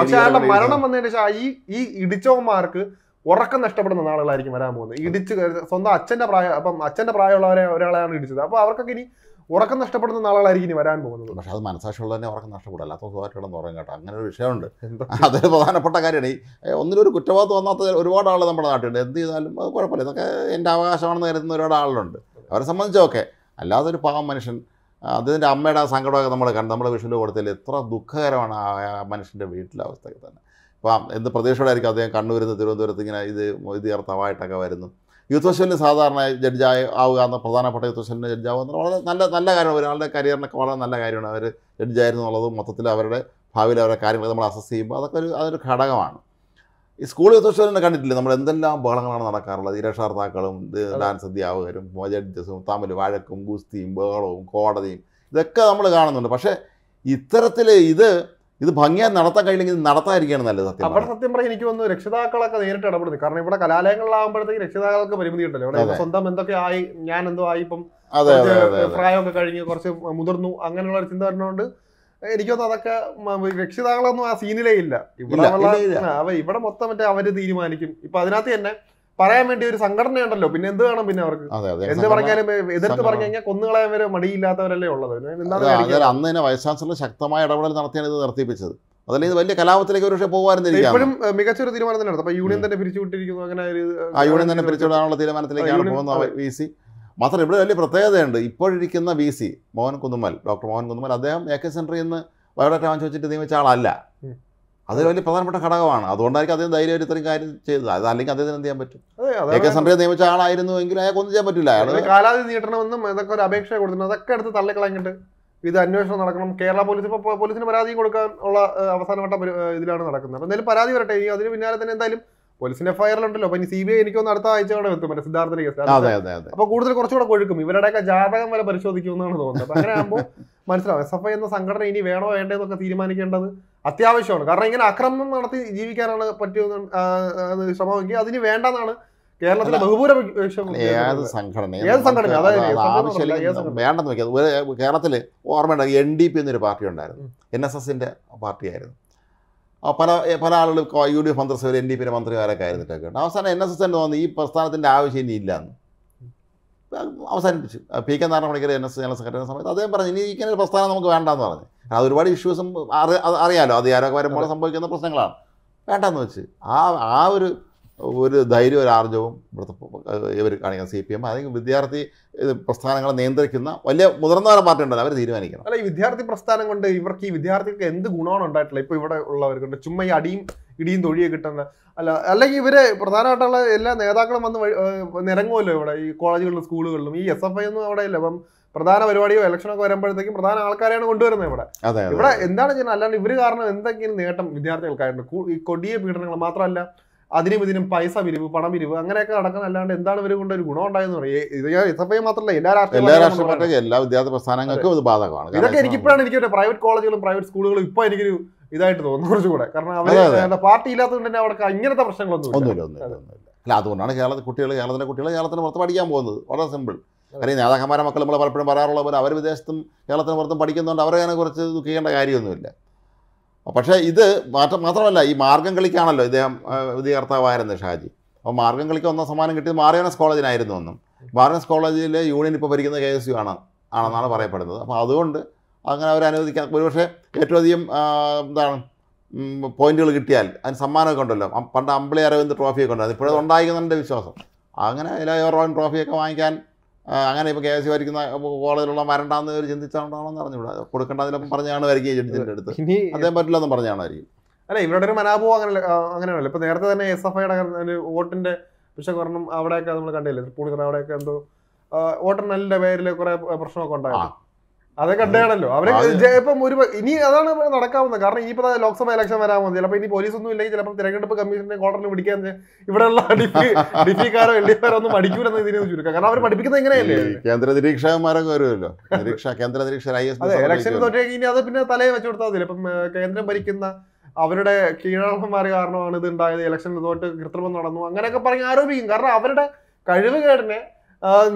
പക്ഷേ അയാളുടെ മരണം വന്നതിന് ശേഷം ഈ ഈ ഇടിച്ചവന്മാർക്ക് ഉറക്കം നഷ്ടപ്പെടുന്ന നാളുകളായിരിക്കും വരാൻ പോകുന്നത് ഇടിച്ച് സ്വന്തം അച്ഛന്റെ പ്രായം അപ്പം അച്ഛന്റെ പ്രായമുള്ളവരെ ഒരാളെയാണ് ഇടിച്ചത് അപ്പോൾ അവർക്കൊക്കെ ഇനി ഉറക്കം നഷ്ടപ്പെടുന്ന നാളുകളായിരിക്കും ഇനി വരാൻ പോകുന്നത് പക്ഷെ അത് മനസ്സാക്ഷിയുള്ള തന്നെ ഉറക്കം നഷ്ടപ്പെടില്ല അത്ര സുഖമായിട്ടുണ്ടെന്ന് ഉറങ്ങും കേട്ടോ അങ്ങനെ ഒരു വിഷയമുണ്ട് അതൊരു പ്രധാനപ്പെട്ട കാര്യമാണ് ഈ ഒന്നിനൊരു കുറ്റവാദം വന്നാത്ത ഒരുപാട് ആൾ നമ്മുടെ നാട്ടിലുണ്ട് എന്ത് ചെയ്താലും അത് കുഴപ്പമില്ല ഇതൊക്കെ എൻ്റെ അവകാശമാണെന്ന് കരുതുന്ന ഒരുപാട് ആളുകളുണ്ട് അവരെ സംബന്ധിച്ചൊക്കെ അല്ലാതെ ഒരു പാവം മനുഷ്യൻ അതിൻ്റെ അമ്മയുടെ ആ സങ്കടമൊക്കെ നമ്മൾ കണ്ട് നമ്മൾ വിഷുവിൽ കൊടുത്താൽ എത്ര ദുഃഖകരമാണ് ആ മനുഷ്യൻ്റെ വീട്ടിലെ അവസ്ഥയൊക്കെ തന്നെ അപ്പം എന്ത് പ്രതീക്ഷയോടായിരിക്കും അദ്ദേഹം കണ്ണൂരിൽ നിന്ന് തിരുവനന്തപുരത്ത് ഇങ്ങനെ ഇത് ഇത് തവായിട്ടൊക്കെ വരുന്നു യുദ്ധശല്യം സാധാരണ ജഡ്ജായ ആവുക എന്ന പ്രധാനപ്പെട്ട യുദ്ധശല്യം ജഡ്ജാവുക എന്ന് വളരെ നല്ല നല്ല കാര്യം ഒരാളുടെ കരിയറിനൊക്കെ വളരെ നല്ല കാര്യമാണ് അവർ ജഡ്ജായിരുന്നു എന്നുള്ളത് മൊത്തത്തിൽ അവരുടെ ഭാവിയിൽ അവരുടെ കാര്യങ്ങൾ നമ്മൾ അസസ് ചെയ്യുമ്പോൾ അതൊക്കെ ഒരു അതൊരു ഘടകമാണ് ഈ സ്കൂൾ യുദ്ധശല്യം കണ്ടിട്ടില്ലേ നമ്മൾ എന്തെല്ലാം ബഹളങ്ങളാണ് നടക്കാറുള്ളത് ഇരക്ഷാർത്ഥാക്കളും ഡാൻസ് അധ്യാപകരും ജഡ്ജസും തമ്മിൽ വഴക്കും ഗുസ്തിയും ബഹളവും കോടതിയും ഇതൊക്കെ നമ്മൾ കാണുന്നുണ്ട് പക്ഷേ ഇത്തരത്തിൽ ഇത് ഇത് ഭംഗിയായി നടത്താൻ കഴിയില്ലെങ്കിൽ നടത്താതിരിക്കുകയാണ് നല്ലത് സത്യം അവിടെ സത്യം പറയാൻ എനിക്ക് തോന്നുന്നു രക്ഷിതാക്കളൊക്കെ നേരിട്ട് ഇടപെടുന്നത് കാരണം ഇവിടെ കലാലയങ്ങളിലാകുമ്പോഴത്തേക്ക് രക്ഷിതാക്കൾക്ക് പരിമിതി ഉണ്ടല്ലോ ഇവിടെ സ്വന്തം എന്തൊക്കെ ആയി ഞാൻ എന്തോ ആയി ഇപ്പം പ്രായമൊക്കെ കഴിഞ്ഞ് കുറച്ച് മുതിർന്നു അങ്ങനെയുള്ള ഒരു ചിന്ത വരണോണ്ട് എനിക്ക് തോന്നുന്നു അതൊക്കെ രക്ഷിതാക്കളൊന്നും ആ സീനിലേ ഇല്ല ഇവിടെ ഇവിടെ മൊത്തം മറ്റേ അവര് തീരുമാനിക്കും ഇപ്പൊ അതിനകത്ത് തന്നെ പറയാൻ വേണ്ടി ഒരു സംഘടനയുണ്ടല്ലോ പിന്നെ എന്ത് വേണം പിന്നെ അവർക്ക് എന്ത് പറഞ്ഞാലും എതിർത്ത് പറഞ്ഞു കഴിഞ്ഞാൽ കൊന്നുകളയാൻ വരെ മടിയില്ലാത്തവരല്ലേ ഉള്ളത് അന്ന് തന്നെ വൈസ് ശക്തമായ ഇടപെടൽ നടത്തിയാണ് ഇത് നിർത്തിപ്പിച്ചത് അതല്ലേ ഇത് വലിയ കലാപത്തിലേക്ക് ഒരുപക്ഷെ പോകുമായിരുന്നിരിക്കാം ഇപ്പോഴും മികച്ചൊരു തീരുമാനം തന്നെ അപ്പൊ യൂണിയൻ തന്നെ പിരിച്ചുവിട്ടിരിക്കുന്നു അങ്ങനെ ആ യൂണിയൻ തന്നെ പിരിച്ചുവിടാനുള്ള തീരുമാനത്തിലേക്കാണ് പോകുന്നത് വി സി മാത്രം ഇവിടെ വലിയ പ്രത്യേകതയുണ്ട് ഇപ്പോഴിരിക്കുന്ന V C Mohan Kunnummal doctor Mohan Kunnummal അദ്ദേഹം എ കെ സെൻറ്ററിൽ നിന്ന് ബയോഡാറ്റ വാങ്ങിച്ചു വെച്ചിട്ട് നിയമിച്ച ആളല്ല അത് വലിയ പ്രധാനപ്പെട്ട ഘടകമാണ് അതുകൊണ്ടായിരിക്കും അദ്ദേഹം ധൈര്യം ഇത്രയും കാര്യം ചെയ്തത് അത് അല്ലെങ്കിൽ അദ്ദേഹത്തിന് എന്ത് ചെയ്യാൻ പറ്റും ഏക സെൻട്രിയെ നിയമിച്ച ആളായിരുന്നു എങ്കിൽ അയാൾക്ക് ഒന്നും ചെയ്യാൻ പറ്റില്ല അയാൾ കാലാവധി നീട്ടണമെന്നും ഇതൊക്കെ ഒരു അപേക്ഷ കൊടുത്തിട്ടുണ്ട് അതൊക്കെ എടുത്ത് തള്ളിക്കളഞ്ഞിട്ട് ഇത് അന്വേഷണം നടക്കണം കേരള പോലീസ് ഇപ്പോൾ പോലീസിന് പരാതിയും കൊടുക്കാൻ ഉള്ള അവസാനവട്ട ഇതിലാണ് നടക്കുന്നത് അപ്പോൾ എന്തായാലും പരാതി വരട്ടെ ഇനി അതിന് പിന്നാലെ തന്നെ എന്തായാലും പോലീസിന്റെ ഉണ്ടല്ലോ അപ്പൊ ഇനി സി ബി ഐ എനിക്കൊന്ന് അടുത്ത ആഴ്ച കൂടെ എത്തും മറ്റേ സിദ്ധാർത്ഥന കേസ് അപ്പൊ കൂടുതൽ കുറച്ചുകൂടെ കൊഴുക്കും ഇവരുടെയൊക്കെ ജാതകം വരെ പരിശോധിക്കുമെന്നാണ് തോന്നുന്നത് അങ്ങനെ ആകുമ്പോൾ മനസ്സിലാവും എസ് എഫ് ഐ എന്ന സംഘടന ഇനി വേണോ വേണ്ടതെന്നൊക്കെ തീരുമാനിക്കേണ്ടത് അത്യാവശ്യമാണ് കാരണം ഇങ്ങനെ അക്രമം നടത്തി ജീവിക്കാനാണ് പറ്റുമെന്ന് ശ്രമമെങ്കിൽ അതിന് വേണ്ടെന്നാണ് കേരളത്തിലെ ബഹുഭൂരം സംഘടന വേണ്ടെന്ന് കേരളത്തിൽ ഓർമ്മയുണ്ട് എൻ ഡി പി എന്നൊരു പാർട്ടി ഉണ്ടായിരുന്നു എൻ എസ് എസിന്റെ പാർട്ടിയായിരുന്നു പല പല ആളുകൾ യു ഡി എഫ് മന്ത്രിസഭയിൽ എൻ ഡി പിന്നെ മന്ത്രിമാരൊക്കെ ആയിരുന്നിട്ടൊക്കെ ഉണ്ട് അവസാനം എൻ എസ് എസ് തന്നെ തോന്നുന്നു ഈ പ്രസ്ഥാനത്തിന്റെ ആവശ്യം ഇനി ഇല്ലാന്ന് അവസാനിപ്പിച്ചു P K Narayana Manikkar N S general secretary സമയത്ത് അദ്ദേഹം പറഞ്ഞു ഇനി ഇങ്ങനെ ഒരു പ്രസ്ഥാനം നമുക്ക് വേണ്ടെന്ന് പറഞ്ഞു അത് ഒരുപാട് ഇഷ്യൂസും അറി അറിയാമല്ലോ അധികാരമൊക്കെ വരുമ്പോൾ സംഭവിക്കുന്ന പ്രശ്നങ്ങളാണ് വേണ്ടെന്ന് വെച്ച് ആ ആ ഒരു ഒരു ധൈര്യം ഒരു ആർജവും ഇവിടുത്തെ ഇവർ കാണിക്കുന്ന സി പി എം അല്ലെങ്കിൽ വിദ്യാർത്ഥി പ്രസ്ഥാനങ്ങളെ നിയന്ത്രിക്കുന്ന വലിയ മുതിർന്ന ഒരു പാർട്ടി ഉണ്ടല്ലോ അവർ തീരുമാനിക്കണം അല്ല ഈ വിദ്യാർത്ഥി പ്രസ്ഥാനം കൊണ്ട് ഇവർക്ക് ഈ വിദ്യാർത്ഥികൾക്ക് എന്ത് ഗുണമാണ് ഉണ്ടായിട്ടുള്ളത് ഇപ്പോൾ ഇവിടെ ഉള്ളവർക്കുണ്ട് കൊണ്ട് ചുമ്മാ ഈ അടിയും ഇടിയും തൊഴിയെ കിട്ടുന്ന അല്ല അല്ലെങ്കിൽ ഇവരെ പ്രധാനമായിട്ടുള്ള എല്ലാ നേതാക്കളും വന്ന് നിരങ്ങുമല്ലോ ഇവിടെ ഈ കോളേജുകളിലും സ്കൂളുകളിലും ഈ എസ് എഫ് ഐ ഒന്നും അവിടെ ഇല്ല അപ്പം പ്രധാന പരിപാടിയോ ഇലക്ഷനൊക്കെ വരുമ്പോഴത്തേക്കും പ്രധാന ആൾക്കാരെയാണ് കൊണ്ടുവരുന്നത് ഇവിടെ ഇവിടെ എന്താണ് ചെയ്യുന്നത് അല്ലാണ്ട് ഇവര് കാരണം എന്തെങ്കിലും നേട്ടം വിദ്യാർത്ഥികൾക്കായിട്ടുണ്ട് ഈ കൊടിയ പീഡനങ്ങൾ മാത്രമല്ല അതിനും ഇതിനും പൈസ പിരിവ് പണം പിരിവ് അങ്ങനെയൊക്കെ നടക്കുന്ന അല്ലാണ്ട് എന്താണ് ഇവർ കൊണ്ട് ഒരു ഗുണം ഉണ്ടായെന്ന് പറയും എസ് എഫ് ഐ മാത്രമല്ല എല്ലാ രാഷ്ട്രീയ എല്ലാ വിദ്യാർത്ഥി പ്രസ്ഥാനങ്ങൾക്കും ഇത് ബാധകമാണ് ഇതൊക്കെ എനിക്കിപ്പോഴാണ് എനിക്ക് പ്രൈവറ്റ് കോളേജുകളും പ്രൈവറ്റ് സ്കൂളുകളും ഇപ്പൊ എനിക്കൊരു ഇതായിട്ട് തോന്നുന്നു കുറച്ചുകൂടെ കാരണം അവര് പാർട്ടി ഇല്ലാത്തതുകൊണ്ട് തന്നെ അവർക്ക് ഇങ്ങനത്തെ പ്രശ്നങ്ങളൊന്നും ഒന്നുമില്ല അല്ല അതുകൊണ്ടാണ് കേരളത്തിൽ കുട്ടികൾ കേരളത്തിലെ കുട്ടികൾ കേരളത്തിന് പുറത്ത് പഠിക്കാൻ പോകുന്നത് വളരെ സിമ്പിൾ അല്ലെങ്കിൽ നേതാക്കന്മാരെ മക്കൾ നമ്മൾ പലപ്പോഴും പറയാറുള്ള പോലെ അവർ വിദേശത്തും കേരളത്തിന് പുറത്തും പഠിക്കുന്നതുകൊണ്ട് അവരെ കുറിച്ച് ദുഃഖിക്കേണ്ട കാര്യമൊന്നുമില്ല പക്ഷേ ഇത് മാറ്റം മാത്രമല്ല ഈ മാർഗം കളിക്കാണല്ലോ ഇദ്ദേഹം വിധികർത്താവായിരുന്നു ഷാജി അപ്പോൾ മാർഗം കളിക്ക് ഒന്നാം സമ്മാനം കിട്ടിയത് മാറിയോനസ് കോളേജിനായിരുന്നു ഒന്നും മാറിയോനസ് കോളേജിലെ യൂണിയൻ ഇപ്പോൾ ഭരിക്കുന്ന കെ എസ് യു ആണ് ആണെന്നാണ് പറയപ്പെടുന്നത് അപ്പോൾ അതുകൊണ്ട് അങ്ങനെ അവർ ഒരു ഒരുപക്ഷെ ഏറ്റവും അധികം എന്താണ് പോയിന്റുകൾ കിട്ടിയാൽ അതിന് സമ്മാനമൊക്കെ ഉണ്ടല്ലോ പണ്ട് അമ്പിളി അരവിന്ദ് ട്രോഫിയൊക്കെ ഉണ്ടായിരുന്നു ഇപ്പോഴത് ഉണ്ടായിരിക്കുന്നുണ്ട് വിശ്വാസം അങ്ങനെ എല്ലാ റോയൻ ട്രോഫിയൊക്കെ വാങ്ങിക്കാൻ അങ്ങനെ ഇപ്പോൾ കെ എസ് സി വരയ്ക്കുന്ന കോളേജിലുള്ള വരണ്ടാന്ന് ഒരു ചിന്തിച്ചുകൊണ്ടാണെന്ന് അറിഞ്ഞൂടാ കൊടുക്കേണ്ടതിലപ്പം പറഞ്ഞാണ് വരയ്ക്കുക ജഡ്ജിൻ്റെ അടുത്ത് അദ്ദേഹം പറ്റില്ലെന്ന് പറഞ്ഞാണ് ആയിരിക്കും അല്ല ഇവരുടെ ഒരു മനാഭവം അങ്ങനെ അങ്ങനെയാണല്ലോ ഇപ്പോൾ നേരത്തെ തന്നെ എസ് എഫ് ഐയുടെ വോട്ടിൻ്റെ പക്ഷെ കാരണം അവിടെയൊക്കെ നമ്മൾ കണ്ടില്ലേ പൂണിക്കുന്ന അവിടെയൊക്കെ എന്തോ നല്ല പേരിൽ കുറേ പ്രശ്നമൊക്കെ ഉണ്ടായിരുന്നു അത് കണ്ടാണല്ലോ അവരെ ഇപ്പം ഒരു ഇനി അതാണ് നടക്കാവുന്നത് കാരണം ഈ ഇപ്പൊ ലോക്സഭ ഇലക്ഷൻ വരാൻ മതി ചിലപ്പോ ഇനി പോലീസ് ഒന്നും ഇല്ലെങ്കിൽ ചിലപ്പോൾ തിരഞ്ഞെടുപ്പ് കമ്മീഷന്റെ കോടറിന് പിടിക്കാൻ ഇവിടെയുള്ള ഡിഫി ഡിഫിക്കാരോ എൽ ഡി ഒന്നും പഠിക്കൂലെന്ന് ഇതിനെ ചുരുക്കം കാരണം അവർ പഠിപ്പിക്കുന്നത് എങ്ങനെയല്ലേ കേന്ദ്ര നിരീക്ഷകന്മാരൊക്കെ വരുമല്ലോ നിരീക്ഷ കേന്ദ്ര നിരീക്ഷ അതെ ഇലക്ഷൻ തോറ്റേക്ക് ഇനി അത് പിന്നെ തലയെ വെച്ചു കൊടുത്താൽ മതി ഇപ്പം കേന്ദ്രം ഭരിക്കുന്ന അവരുടെ കീഴാളന്മാർ കാരണമാണ് ഇത് ഉണ്ടായത് ഇലക്ഷൻ തൊട്ട് കൃത്രിമം നടന്നു അങ്ങനെയൊക്കെ പറഞ്ഞ് ആരോപിക്കും കാരണം അവരുടെ കഴിവ് കേടിനെ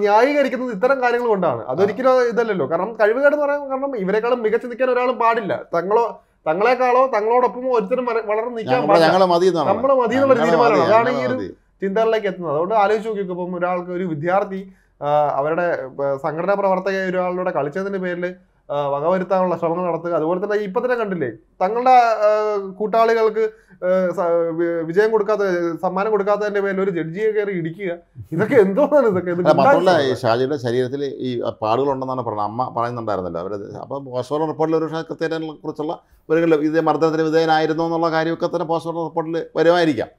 ന്യായീകരിക്കുന്നത് ഇത്തരം കാര്യങ്ങൾ കൊണ്ടാണ് അതൊരിക്കലും ഇതല്ലല്ലോ കാരണം കഴിവുകേട് എന്ന് പറയാൻ കാരണം ഇവരെക്കാളും മികച്ചു നിൽക്കാൻ ഒരാളും പാടില്ല തങ്ങളോ തങ്ങളെക്കാളോ തങ്ങളോടൊപ്പം ഒരുത്തരം വളർന്ന് നിൽക്കാൻ നമ്മളെ മതി അതാണ് ഈ ഒരു ചിന്തകളിലേക്ക് എത്തുന്നത് അതുകൊണ്ട് ആലോചിച്ച് നോക്കിയൊക്കെ ഇപ്പം ഒരാൾക്ക് ഒരു വിദ്യാർത്ഥി അവരുടെ സംഘടനാ പ്രവർത്തകയായ ഒരാളുടെ കളിച്ചതിന്റെ പേരിൽ വകവരുത്താനുള്ള ശ്രമങ്ങൾ നടത്തുക അതുപോലെ തന്നെ ഇപ്പൊ തന്നെ കണ്ടില്ലേ തങ്ങളുടെ കൂട്ടാളികൾക്ക് വിജയം കൊടുക്കാത്ത സമ്മാനം കൊടുക്കാത്തതിന്റെ പേരിൽ ഒരു ജഡ്ജിയെ കയറി ഇടിക്കുക ഇതൊക്കെ എന്തോന്നാണ് ഇതൊക്കെ ഷാജിയുടെ ശരീരത്തിൽ ഈ പാടുകളുണ്ടെന്നാണ് പറഞ്ഞത് അമ്മ പറയുന്നുണ്ടായിരുന്നല്ലോ അവരത് അപ്പം പോസ്റ്റ്മോർട്ടം റിപ്പോർട്ടിൽ ഒരു പക്ഷേ കൃത്യനെ കുറിച്ചുള്ള ഒരു ഇതേ മർദ്ദനത്തിന് വിധേയനായിരുന്നു എന്നുള്ള കാര്യമൊക്കെ തന്നെ പോസ്റ്റ്മോർട്ടം റിപ്പോർട്ടിൽ വരുമായിരിക്കാം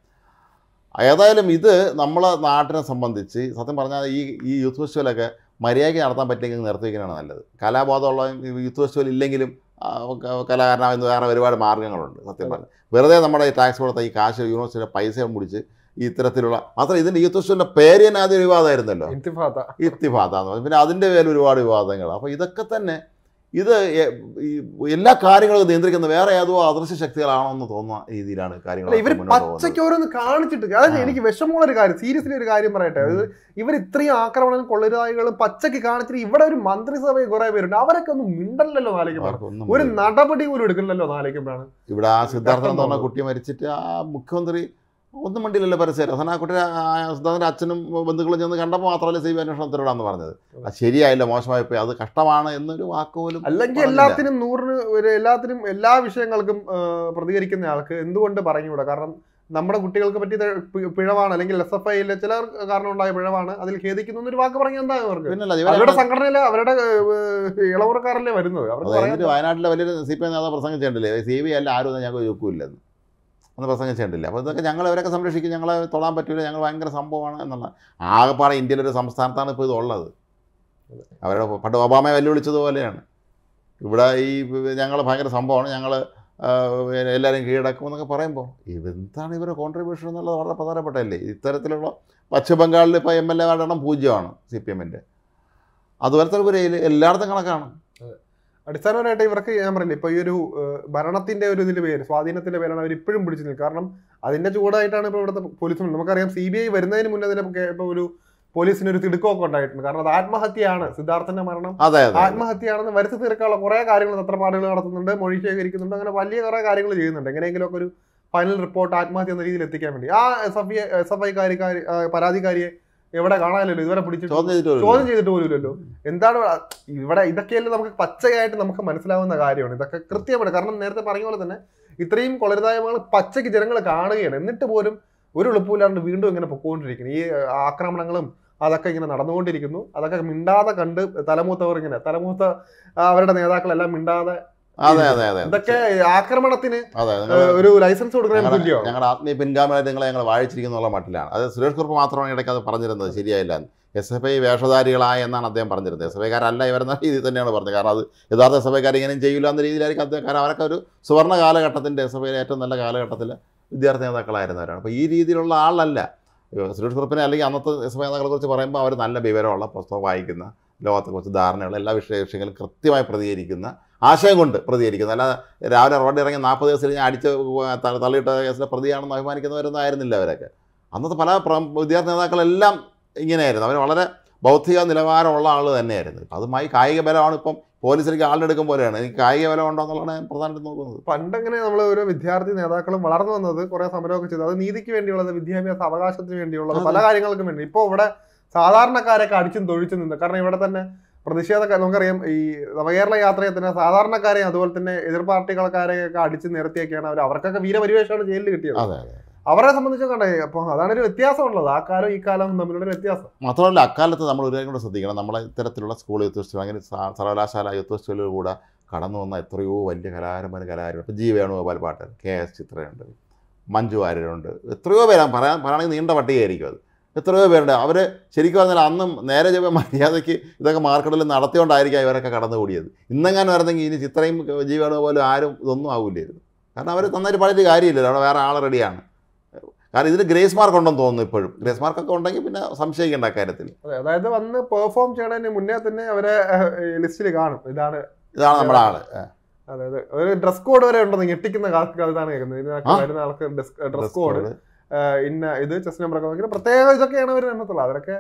ഏതായാലും ഇത് നമ്മളെ നാട്ടിനെ സംബന്ധിച്ച് സത്യം പറഞ്ഞാൽ ഈ ഈ യൂത്ത് ഫെസ്റ്റിവലൊക്കെ മര്യാദയ്ക്ക് നടത്താൻ പറ്റിയെങ്കിൽ നിർത്തിവെക്കാനാണ് നല്ലത് കലാബോധമുള്ള യൂത്ത് ഫെസ്റ്റിവൽ ഇല്ലെങ്കിലും കലാകാരനാകുന്ന വേറെ ഒരുപാട് മാർഗ്ഗങ്ങളുണ്ട് സത്യം പറഞ്ഞു വെറുതെ നമ്മുടെ ഈ ടാക്സ് കൊടുത്ത ഈ കാശ് യൂണിവേഴ്സിറ്റിയുടെ പൈസ മുടിച്ച് ഇത്തരത്തിലുള്ള മാത്രം ഇതിൻ്റെ യൂത്ത് ഫെസ്റ്റിവലിൻ്റെ പേര് തന്നെ ആദ്യം വിവാദമായിരുന്നല്ലോ ഇത്തിഫാത്ത ഇത്തിഫാത്ത എന്ന് പറഞ്ഞു പിന്നെ അതിൻ്റെ പേരിൽ ഒരുപാട് വിവാദങ്ങൾ അപ്പോൾ ഇതൊക്കെ തന്നെ ഇത് എല്ലാ കാര്യങ്ങളും നിയന്ത്രിക്കുന്ന വേറെ ഏതോ അദൃശ്യ ശക്തികളാണെന്ന് തോന്നുന്ന രീതിയിലാണ് കാര്യങ്ങൾ ഇവർ പച്ചയ്ക്ക് ഓരോന്ന് കാണിച്ചിട്ട് അതായത് എനിക്ക് വിഷമമുള്ള ഒരു കാര്യം സീരിയസ്ലി ഒരു കാര്യം പറയട്ടെ ഇവർ ഇത്രയും ആക്രമണം കൊള്ളരുതായികളും പച്ചയ്ക്ക് കാണിച്ചിട്ട് ഇവിടെ ഒരു മന്ത്രിസഭയിൽ കുറെ പേരുണ്ട് അവരൊക്കെ ഒന്നും മിണ്ടല്ലോ നാലിക്കുമ്പോഴാണ് ഒരു നടപടി പോലും എടുക്കണല്ലോ നാലിക്കുമ്പോഴാണ് ഇവിടെ ആ സിദ്ധാർത്ഥം എന്ന് പറഞ്ഞ കുട്ടി മരിച്ചിട്ട് ആ മുഖ്യമന്ത്രി ഒന്നും വണ്ടിയിലല്ല പരസ്യം അവസാനം ആ കുട്ടി സിദ്ധാർത്ഥിൻ്റെ അച്ഛനും ബന്ധുക്കളും ചെന്ന് കണ്ടപ്പോൾ മാത്രമല്ല സി ബി അന്വേഷണത്തിലൂടെയാന്ന് പറഞ്ഞത് അത് ശരിയായില്ല മോശമായി പോയി അത് കഷ്ടമാണ് എന്നൊരു വാക്കുപോലും അല്ലെങ്കിൽ എല്ലാത്തിനും നൂറിന് ഒരു എല്ലാത്തിനും എല്ലാ വിഷയങ്ങൾക്കും പ്രതികരിക്കുന്ന ആൾക്ക് എന്തുകൊണ്ട് പറഞ്ഞുകൂടാ കാരണം നമ്മുടെ കുട്ടികൾക്ക് പറ്റിയ പിഴവാണ് അല്ലെങ്കിൽ എസ് എഫ് ഐയിലെ ചില കാരണം ഉണ്ടായ പിഴവാണ് അതിൽ ഖേദിക്കുന്നു എന്നൊരു വാക്ക് പറഞ്ഞാൽ എന്താ അവർക്ക് അവരുടെ സംഘടനയിലെ അവരുടെ ഇളവറക്കാരല്ലേ വരുന്നത് വയനാട്ടിലെ വലിയൊരു സി പി ഐ നേതാവ് പ്രസംഗിച്ചിട്ടില്ലേ സി ബി അല്ല ആരും ഞങ്ങൾക്ക് ചോദിക്കൂല്ലെന്ന് ഒന്ന് പ്രസംഗം ചെയ്യണ്ടില്ല അപ്പോൾ ഇതൊക്കെ ഞങ്ങൾ അവരൊക്കെ സംരക്ഷിക്കും ഞങ്ങളെ തൊടാൻ പറ്റില്ല ഞങ്ങൾ ഭയങ്കര സംഭവമാണ് എന്നുള്ള ആകെപ്പാടെ ഇന്ത്യയിലൊരു സംസ്ഥാനത്താണ് ഇപ്പോൾ ഇതുള്ളത് അവരുടെ പണ്ട് ഒബാമയെ വെല്ലുവിളിച്ചതുപോലെയാണ് ഇവിടെ ഈ ഞങ്ങൾ ഭയങ്കര സംഭവമാണ് ഞങ്ങൾ എല്ലാവരും കീഴടക്കും എന്നൊക്കെ പറയുമ്പോൾ ഇതെന്താണ് ഇവരുടെ കോൺട്രിബ്യൂഷൻ എന്നുള്ളത് വളരെ പ്രധാനപ്പെട്ടതല്ലേ ഇത്തരത്തിലുള്ള പശ്ചിമബംഗാളിൽ ഇപ്പോൾ എം എൽ എമാരുടെ എണ്ണം പൂജ്യമാണ് സി പി എമ്മിൻ്റെ അതുപോലത്തെ ഒരു എല്ലായിടത്തും കണക്കാണ് അടിസ്ഥാനപരമായിട്ട് ഇവർക്ക് ഞാൻ പറഞ്ഞില്ല ഇപ്പൊ ഈ ഒരു ഭരണത്തിന്റെ ഒരു ഇതിന്റെ പേര് സ്വാധീനത്തിന്റെ പേരാണ് അവർ ഇപ്പോഴും പിടിച്ചു നിൽക്കുക കാരണം അതിന്റെ ചൂടായിട്ടാണ് ഇപ്പൊ ഇവിടുത്തെ പോലീസ് നമുക്കറിയാം സി ബി ഐ വരുന്നതിന് മുന്നേ തന്നെ ഇപ്പൊ ഒരു പോലീസിന് ഒരു തിടുക്കമൊക്കെ ഉണ്ടായിട്ടുണ്ട് കാരണം അത് ആത്മഹത്യയാണ് സിദ്ധാർത്ഥന്റെ മരണം ആത്മഹത്യയാണെന്ന് വരുത്തി തീർക്കാനുള്ള കുറെ കാര്യങ്ങൾ തത്രപ്പാടുകൾ നടത്തുന്നുണ്ട് മൊഴി ശേഖരിക്കുന്നുണ്ട് അങ്ങനെ വലിയ കുറെ കാര്യങ്ങൾ ചെയ്യുന്നുണ്ട് എങ്ങനെയെങ്കിലുമൊക്കെ ഒരു ഫൈനൽ റിപ്പോർട്ട് ആത്മഹത്യ എന്ന രീതിയിൽ എത്തിക്കാൻ വേണ്ടി ആ S F I S F I പരാതിക്കാരിയെ എവിടെ കാണാനല്ലോ ഇതുവരെ പിടിച്ച് ചോദ്യം ചെയ്തിട്ട് പോലുമില്ലല്ലോ എന്താണ് ഇവിടെ ഇതൊക്കെയല്ലേ നമുക്ക് പച്ചയായിട്ട് നമുക്ക് മനസ്സിലാവുന്ന കാര്യമാണ് ഇതൊക്കെ കൃത്യമാണ് കാരണം നേരത്തെ പറഞ്ഞ പോലെ തന്നെ ഇത്രയും കൊളരുതായ്മകൾ പച്ചയ്ക്ക് ജനങ്ങൾ കാണുകയാണ് എന്നിട്ട് പോലും ഒരു എളുപ്പമില്ലാണ്ട് വീണ്ടും ഇങ്ങനെ പൊക്കോണ്ടിരിക്കുന്നു ഈ ആക്രമണങ്ങളും അതൊക്കെ ഇങ്ങനെ നടന്നുകൊണ്ടിരിക്കുന്നു അതൊക്കെ മിണ്ടാതെ കണ്ട് തലമൂത്തവർ ഇങ്ങനെ തലമൂത്ത അവരുടെ നേതാക്കളെല്ലാം മിണ്ടാതെ അതെ അതെ അതെ ഇതൊക്കെ ആക്രമണത്തിന് ഒരു ലൈസൻസ് കൊടുക്കണം ഞങ്ങളുടെ ആത്മീയ പിൻഗാമികളെ നിങ്ങളെ ഞങ്ങൾ വാഴിച്ചിരിക്കുന്നുള്ള മട്ടിലാണ് അത് സുരേഷ് കുറുപ്പ് മാത്രമാണ് ഇടയ്ക്ക് അത് പറഞ്ഞിരുന്നത് ശരിയായില്ല എസ് എഫ് ഐ വേഷധാരികളായ എന്നാണ് അദ്ദേഹം പറഞ്ഞിരുന്നത് എസ് എഫ് ഐക്കാരല്ല ഇവരെന്ന രീതിയിൽ തന്നെയാണ് പറഞ്ഞത് കാരണം അത് യഥാർത്ഥ എസ് എഫ് ഐക്കാർ ചെയ്യില്ല എന്ന രീതിയിലായിരിക്കും അദ്ദേഹം കാരണം അവരൊക്കെ ഒരു സുവർണ്ണ കാലഘട്ടത്തിൻ്റെ എസ് എഫ് ഐയിലെ ഏറ്റവും നല്ല കാലഘട്ടത്തിൽ വിദ്യാർത്ഥി നേതാക്കളായിരുന്നവരാണ് അപ്പോൾ ഈ രീതിയിലുള്ള ആളല്ല സുരേഷ് കുറുപ്പിനെ അല്ലെങ്കിൽ അന്നത്തെ എസ് എഫ് ഐ നേതാക്കളെ കുറിച്ച് പറയുമ്പോൾ അവർ നല്ല വിവരമുള്ള പുസ്തകം വായിക്കുന്ന ലോകത്തെക്കുറിച്ച് ധാരണയുള്ള എല്ലാ വിഷയ വിഷയങ്ങളും കൃത്യമായി പ്രതികരിക്കുന്ന ആശയം കൊണ്ട് പ്രതികരിക്കുന്നു അല്ലാതെ രാവിലെ റോഡിൽ ഇറങ്ങി നാൽപ്പത് ദിവസം ഞാൻ അടിച്ച് തള്ളിയിട്ട കേസിലെ പ്രതിയാണെന്ന് അഭിമാനിക്കുന്നവരൊന്നും ആയിരുന്നില്ല അവരൊക്കെ അന്നത്തെ പല വിദ്യാർത്ഥി നേതാക്കളെല്ലാം ഇങ്ങനെയായിരുന്നു അവർ വളരെ ബൗദ്ധിക നിലവാരമുള്ള ആൾ തന്നെയായിരുന്നു ഇപ്പം അതുമായി കായിക ബലമാണ് ഇപ്പം പോലീസിലേക്ക് ആളിനെടുക്കും പോലെയാണ് എനിക്ക് കായിക ബലം ഉണ്ടോ എന്നുള്ളതാണ് ഞാൻ പ്രധാനമായിട്ടും നോക്കുന്നത് പണ്ടങ്ങനെ നമ്മൾ ഓരോ വിദ്യാർത്ഥി നേതാക്കളും വളർന്നു വന്നത് കുറേ സമരമൊക്കെ ചെയ്തു അത് നീതിക്ക് വേണ്ടിയുള്ളത് വിദ്യാഭ്യാസ അവകാശത്തിന് വേണ്ടിയുള്ളത് പല കാര്യങ്ങൾക്കും വേണ്ടി ഇപ്പോൾ ഇവിടെ സാധാരണക്കാരൊക്കെ അടിച്ചും തൊഴിച്ചും നിന്ന് കാരണം ഇവിടെ തന്നെ പ്രതിഷേധക്കാർ നമുക്കറിയാം ഈ നവകേരള യാത്രയെ തന്നെ സാധാരണക്കാരെയും അതുപോലെ തന്നെ എതിർ പാർട്ടികൾക്കാരെയൊക്കെ അടിച്ച് നിരത്തിയൊക്കെയാണ് അവർ അവർക്കൊക്കെ വീരപരിവേഷമാണ് ജയിലിൽ കിട്ടിയത് അവരെ സംബന്ധിച്ച് കണ്ടേ അപ്പോൾ അതാണ് ഒരു വ്യത്യാസമുള്ളത് ആ കാലം ഈ കാലം തമ്മിലുള്ള വ്യത്യാസം മാത്രമല്ല അക്കാലത്ത് നമ്മൾ ഒരു കൂടെ ശ്രദ്ധിക്കണം നമ്മളെ ഇത്തരത്തിലുള്ള സ്കൂൾ യുദ്ധ അങ്ങനെ സർവകലാശാല യുദ്ധ കൂടെ കടന്നു വന്ന എത്രയോ വലിയ കലാകാരന്മാർ കലാകാരൻ ഇപ്പോൾ ജി വേണുഗോപാൽ പാട്ടൻ കെ എസ് ചിത്രയുണ്ട് മഞ്ജു വാര്യരുണ്ട് എത്രയോ പേരാണ് പറയാൻ പറയുകയാണെങ്കിൽ നീണ്ട പട്ടികയായിരിക്കും അത് എത്രയോ പേരുണ്ട് അവർ ശരിക്കും പറഞ്ഞാൽ അന്നും നേരെ ചെവ മര്യാദയ്ക്ക് ഇതൊക്കെ മാർക്കറ്റിൽ നടത്തിയോണ്ടായിരിക്കാം ഇവരൊക്കെ കടന്നു കൂടിയത് ഇന്നെങ്ങാനും വരുന്നെങ്കിൽ ഇനി ചിത്രയും ജീവനോ പോലും ആരും ഇതൊന്നും ആവില്ലായിരുന്നു കാരണം അവർ നന്നായിട്ട് പഴയത് കാര്യമില്ലല്ലോ അവിടെ വേറെ ആൾ റെഡിയാണ് കാരണം ഇതിന് ഗ്രേസ് മാർക്ക് ഉണ്ടെന്ന് തോന്നുന്നു ഇപ്പോഴും ഗ്രേസ് മാർക്കൊക്കെ ഉണ്ടെങ്കിൽ പിന്നെ സംശയിക്കേണ്ട കാര്യത്തിൽ അതായത് വന്ന് പെർഫോം ചെയ്യണതിന് മുന്നേ തന്നെ അവരെ ലിസ്റ്റിൽ കാണും ഇതാണ് ഇതാണ് നമ്മുടെ ആള് അതായത് ഒരു ഡ്രസ് കോഡ് വരെ ഉണ്ടെന്ന് ഞെട്ടിക്കുന്ന അതാണ് കേൾക്കുന്നത് വരുന്ന ഡ്രസ് കോഡ് ഇന്ന ഇത് ചെസ് നമ്പർ ഒക്കെ നോക്കി പ്രത്യേക ഇതൊക്കെയാണ് അവർ എണ്ണത്തുള്ളത് അതൊക്കെ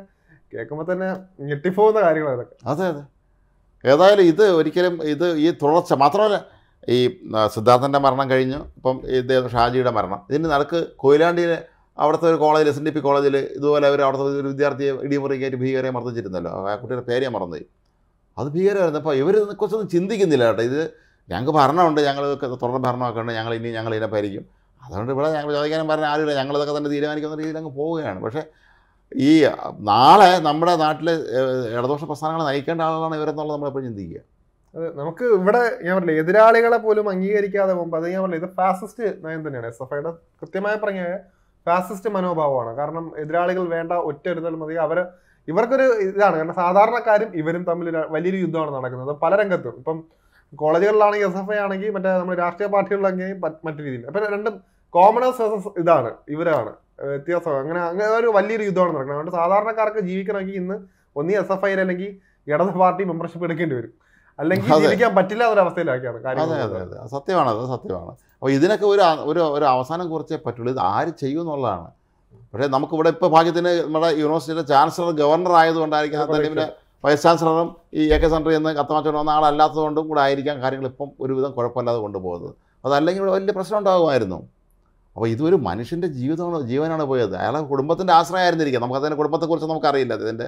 കേൾക്കുമ്പോൾ തന്നെ ഞെട്ടിപ്പോകുന്ന കാര്യങ്ങൾ അതൊക്കെ അതെ അതെ ഏതായാലും ഇത് ഒരിക്കലും ഇത് ഈ തുടർച്ച മാത്രമല്ല ഈ സിദ്ധാർത്ഥൻ്റെ മരണം കഴിഞ്ഞു ഇപ്പം ഇദ്ദേഹം ഷാജിയുടെ മരണം ഇതിന് നടക്ക് കൊയിലാണ്ടിയിലെ അവിടുത്തെ ഒരു കോളേജിൽ എസ് എൻ ഡി പി കോളേജിൽ ഇതുപോലെ അവർ അവിടുത്തെ ഒരു വിദ്യാർത്ഥിയെ ഇടിമുറിക്കായിട്ട് ഭീകരയെ മർദ്ദിച്ചിരുന്നല്ലോ ആ കുട്ടിയുടെ പേരെ മറന്നുപോയി അത് ഭീകരമായിരുന്നു അപ്പോൾ ഇവർ കുറച്ചൊന്നും ചിന്തിക്കുന്നില്ല കേട്ടോ ഇത് ഞങ്ങൾക്ക് ഭരണമുണ്ട് ഞങ്ങൾ തുടർന്ന് ഭരണമൊക്കെ ഉണ്ട് ഞങ്ങൾ ഇനി ഞങ്ങൾ ഇതിനെ പരിക്കും അതുകൊണ്ട് ഇവിടെ ഞങ്ങൾ ചോദിക്കാനും പറഞ്ഞ ആരുമില്ല ഞങ്ങളിതൊക്കെ തന്നെ തീരുമാനിക്കുന്ന രീതിയിൽ അങ്ങ് പോവുകയാണ് പക്ഷേ ഈ നാളെ നമ്മുടെ നാട്ടിൽ ഇടതുപക്ഷ പ്രസ്ഥാനങ്ങൾ നയിക്കേണ്ട ആളുകളാണ് ഇവരെന്നുള്ളത് നമ്മളെപ്പോഴും ചിന്തിക്കുക അതെ നമുക്ക് ഇവിടെ ഞാൻ പറഞ്ഞില്ല എതിരാളികളെ പോലും അംഗീകരിക്കാതെ പോകുമ്പോൾ അത് ഞാൻ പറഞ്ഞില്ല ഇത് ഫാസിസ്റ്റ് നയം തന്നെയാണ് എസ് എഫ് ഐയുടെ കൃത്യമായി പറഞ്ഞ ഫാസിസ്റ്റ് മനോഭാവമാണ് കാരണം എതിരാളികൾ വേണ്ട ഒറ്റ ഒരുതൽ മതി അവർ ഇവർക്കൊരു ഇതാണ് കാരണം സാധാരണക്കാരും ഇവരും തമ്മിൽ വലിയൊരു യുദ്ധമാണ് നടക്കുന്നത് പല രംഗത്തും ഇപ്പം കോളേജുകളിലാണെങ്കിൽ എസ് എഫ് ഐ ആണെങ്കിൽ മറ്റേ നമ്മുടെ രാഷ്ട്രീയ പാർട്ടികളിലാണെങ്കിൽ മറ്റു രീതിയിൽ അപ്പം രണ്ടും കോമണേഴ്സ് ഇതാണ് ഇവരാണ് വ്യത്യാസം അങ്ങനെ അങ്ങനെ ഒരു വലിയൊരു യുദ്ധമാണ് നടക്കുന്നത് അതുകൊണ്ട് സാധാരണക്കാർക്ക് ജീവിക്കണമെങ്കിൽ ഇന്ന് ഒന്നീ എസ് എഫ് ഐ അല്ലെങ്കിൽ ഇടത് പാർട്ടി മെമ്പർഷിപ്പ് എടുക്കേണ്ടി വരും അല്ലെങ്കിൽ ജീവിക്കാൻ പറ്റില്ല ഒരവസ്ഥയിലാക്കിയാണ് അതെ അതെ അതെ സത്യമാണ് അത് സത്യമാണ് അപ്പോൾ ഇതിനൊക്കെ ഒരു ഒരു ഒരു അവസാനം കുറച്ചേ പറ്റുള്ളൂ ഇത് ആര് ചെയ്യുമെന്നുള്ളതാണ് പക്ഷേ നമുക്കിവിടെ ഇപ്പോൾ ഭാഗ്യത്തിന് നമ്മുടെ യൂണിവേഴ്സിറ്റിയുടെ ചാൻസലർ ഗവർണർ ആയതുകൊണ്ടായിരിക്കാം തന്നെ വൈസ് ചാൻസലറും ഈ എ കെ സെൻട്രി എന്ന് കത്തമാറ്റം വന്ന ആളല്ലാത്തതുകൊണ്ടും കൂടെ ആയിരിക്കാം കാര്യങ്ങൾ ഇപ്പം ഒരുവിധം കുഴപ്പമില്ലാതെ കൊണ്ടുപോകുന്നത് അതല്ലെങ്കിൽ ഇവിടെ വലിയ പ്രശ്നം ഉണ്ടാകുമായിരുന്നു അപ്പോൾ ഇതൊരു മനുഷ്യൻ്റെ ജീവിതമാണ് ജീവനാണ് പോയത് അയാളെ കുടുംബത്തിൻ്റെ ആശ്രയമായിരുന്നിരിക്കുക നമുക്ക് അതിൻ്റെ കുടുംബത്തെക്കുറിച്ച് നമുക്കറിയില്ല അതിൻ്റെ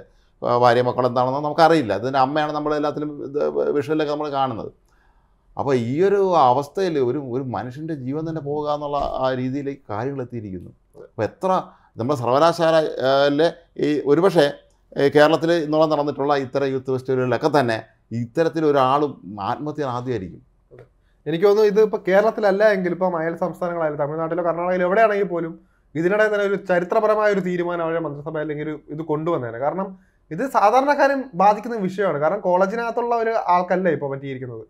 ഭാര്യ മക്കൾ എന്താണെന്ന് നമുക്കറിയില്ല അതിൻ്റെ അമ്മയാണ് നമ്മൾ എല്ലാത്തിലും വിഷുവലൊക്കെ നമ്മൾ കാണുന്നത് അപ്പോൾ ഈ ഒരു അവസ്ഥയിൽ ഒരു ഒരു മനുഷ്യൻ്റെ ജീവൻ തന്നെ പോകുക എന്നുള്ള ആ രീതിയിലേക്ക് കാര്യങ്ങൾ എത്തിയിരിക്കുന്നു അപ്പോൾ എത്ര നമ്മുടെ സർവകലാശാലയിലെ ഈ ഒരുപക്ഷെ കേരളത്തിൽ ഇന്നോളം നടന്നിട്ടുള്ള ഇത്തരം യൂത്ത് ഫെസ്റ്റിവലുകളിലൊക്കെ തന്നെ ഇത്തരത്തിലൊരാളും ആത്മഹത്യ ആദ്യമായിരിക്കും എനിക്ക് തോന്നുന്നു ഇത് ഇപ്പോൾ കേരളത്തിലല്ല എങ്കിൽ ഇപ്പം അയൽ സംസ്ഥാനങ്ങളായാലും തമിഴ്നാട്ടിലോ കർണാടകയിലോ എവിടെയാണെങ്കിൽ പോലും ഇതിനിടെ തന്നെ ഒരു ചരിത്രപരമായ ഒരു തീരുമാനം അവരുടെ മന്ത്രിസഭ അല്ലെങ്കിൽ ഇത് കൊണ്ടുവന്നേനെ കാരണം ഇത് സാധാരണക്കാരും ബാധിക്കുന്ന വിഷയമാണ് കാരണം കോളേജിനകത്തുള്ള ഒരു ആൾക്കല്ല ഇപ്പോൾ പറ്റിയിരിക്കുന്നത്